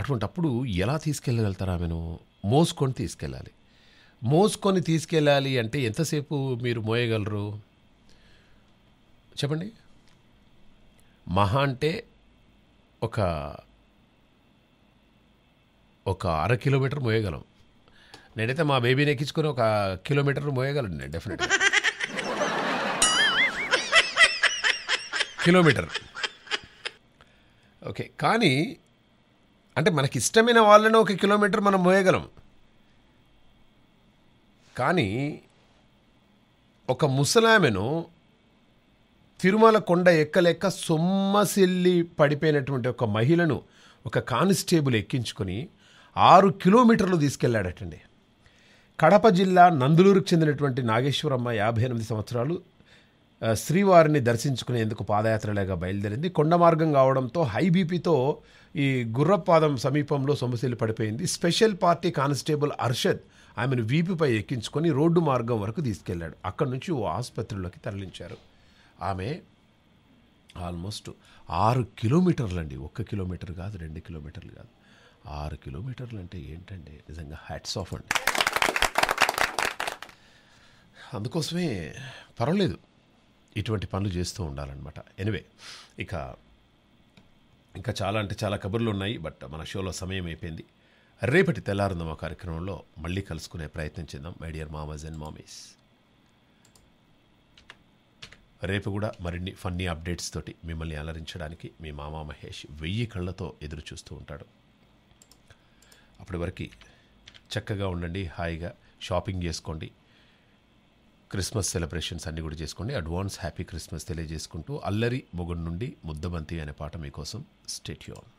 S1: అటువంటప్పుడు ఎలా తీసుకెళ్ళగలుగుతారా ఆమెను మోసుకొని తీసుకెళ్ళాలి మోసుకొని తీసుకెళ్ళాలి అంటే ఎంతసేపు మీరు మోయగలరు చెప్పండి మహా అంటే ఒక ఒక అర కిలోమీటర్ మోయగలం నేనైతే మా బేబీని ఎక్కించుకుని ఒక కిలోమీటర్ మోయగలను నేను డెఫినెట్గా కిలోమీటర్ ఓకే కానీ అంటే మనకి ఇష్టమైన వాళ్ళను ఒక కిలోమీటర్ మనం మోయగలం కానీ ఒక ముసలామెను తిరుమల కొండ ఎక్కలేక సొమ్మసిల్లి పడిపోయినటువంటి ఒక మహిళను ఒక కానిస్టేబుల్ ఎక్కించుకొని ఆరు కిలోమీటర్లు తీసుకెళ్లాడటండి కడప జిల్లా నందులూరుకు చెందినటువంటి నాగేశ్వరమ్మ యాభై ఎనిమిది సంవత్సరాలు శ్రీవారిని దర్శించుకునేందుకు పాదయాత్రలేగా బయలుదేరింది కొండ మార్గం కావడంతో హై బీపీతో ఈ గుర్రపాదం సమీపంలో సొమశీలు పడిపోయింది స్పెషల్ పార్టీ కానిస్టేబుల్ అర్షద్ ఆమెను వీపీపై ఎక్కించుకొని రోడ్డు మార్గం వరకు తీసుకెళ్లాడు అక్కడి నుంచి ఓ ఆసుపత్రిలోకి తరలించారు ఆమె ఆల్మోస్ట్ ఆరు కిలోమీటర్లండి ఒక్క కిలోమీటర్ కాదు రెండు కిలోమీటర్లు కాదు ఆరు కిలోమీటర్లు అంటే ఏంటండి నిజంగా హ్యాట్స్ ఆఫ్ అండి అందుకోసమే పర్వాలేదు ఇటువంటి పనులు చేస్తూ ఉండాలన్నమాట ఎనివే ఇక ఇంకా చాలా అంటే చాలా కబుర్లు ఉన్నాయి బట్ మన షోలో సమయం అయిపోయింది రేపటి తెల్లారుందం కార్యక్రమంలో మళ్ళీ కలుసుకునే ప్రయత్నం చేద్దాం మై డియర్ మామస్ అండ్ మామీస్ రేపు కూడా మరిన్ని ఫన్నీ అప్డేట్స్ తోటి మిమ్మల్ని అలరించడానికి మీ మామ మహేష్ వెయ్యి కళ్ళతో ఎదురు చూస్తూ ఉంటాడు అప్పటి వరకు చక్కగా ఉండండి హాయిగా షాపింగ్ చేసుకోండి క్రిస్మస్ సెలబ్రేషన్స్ అన్ని కూడా చేసుకోండి అడ్వాన్స్ హ్యాపీ క్రిస్మస్ తెలియజేసుకుంటూ అల్లరి మొగుడు నుండి ముద్దబంతి అనే పాట మీకోసం స్టేట్యూన్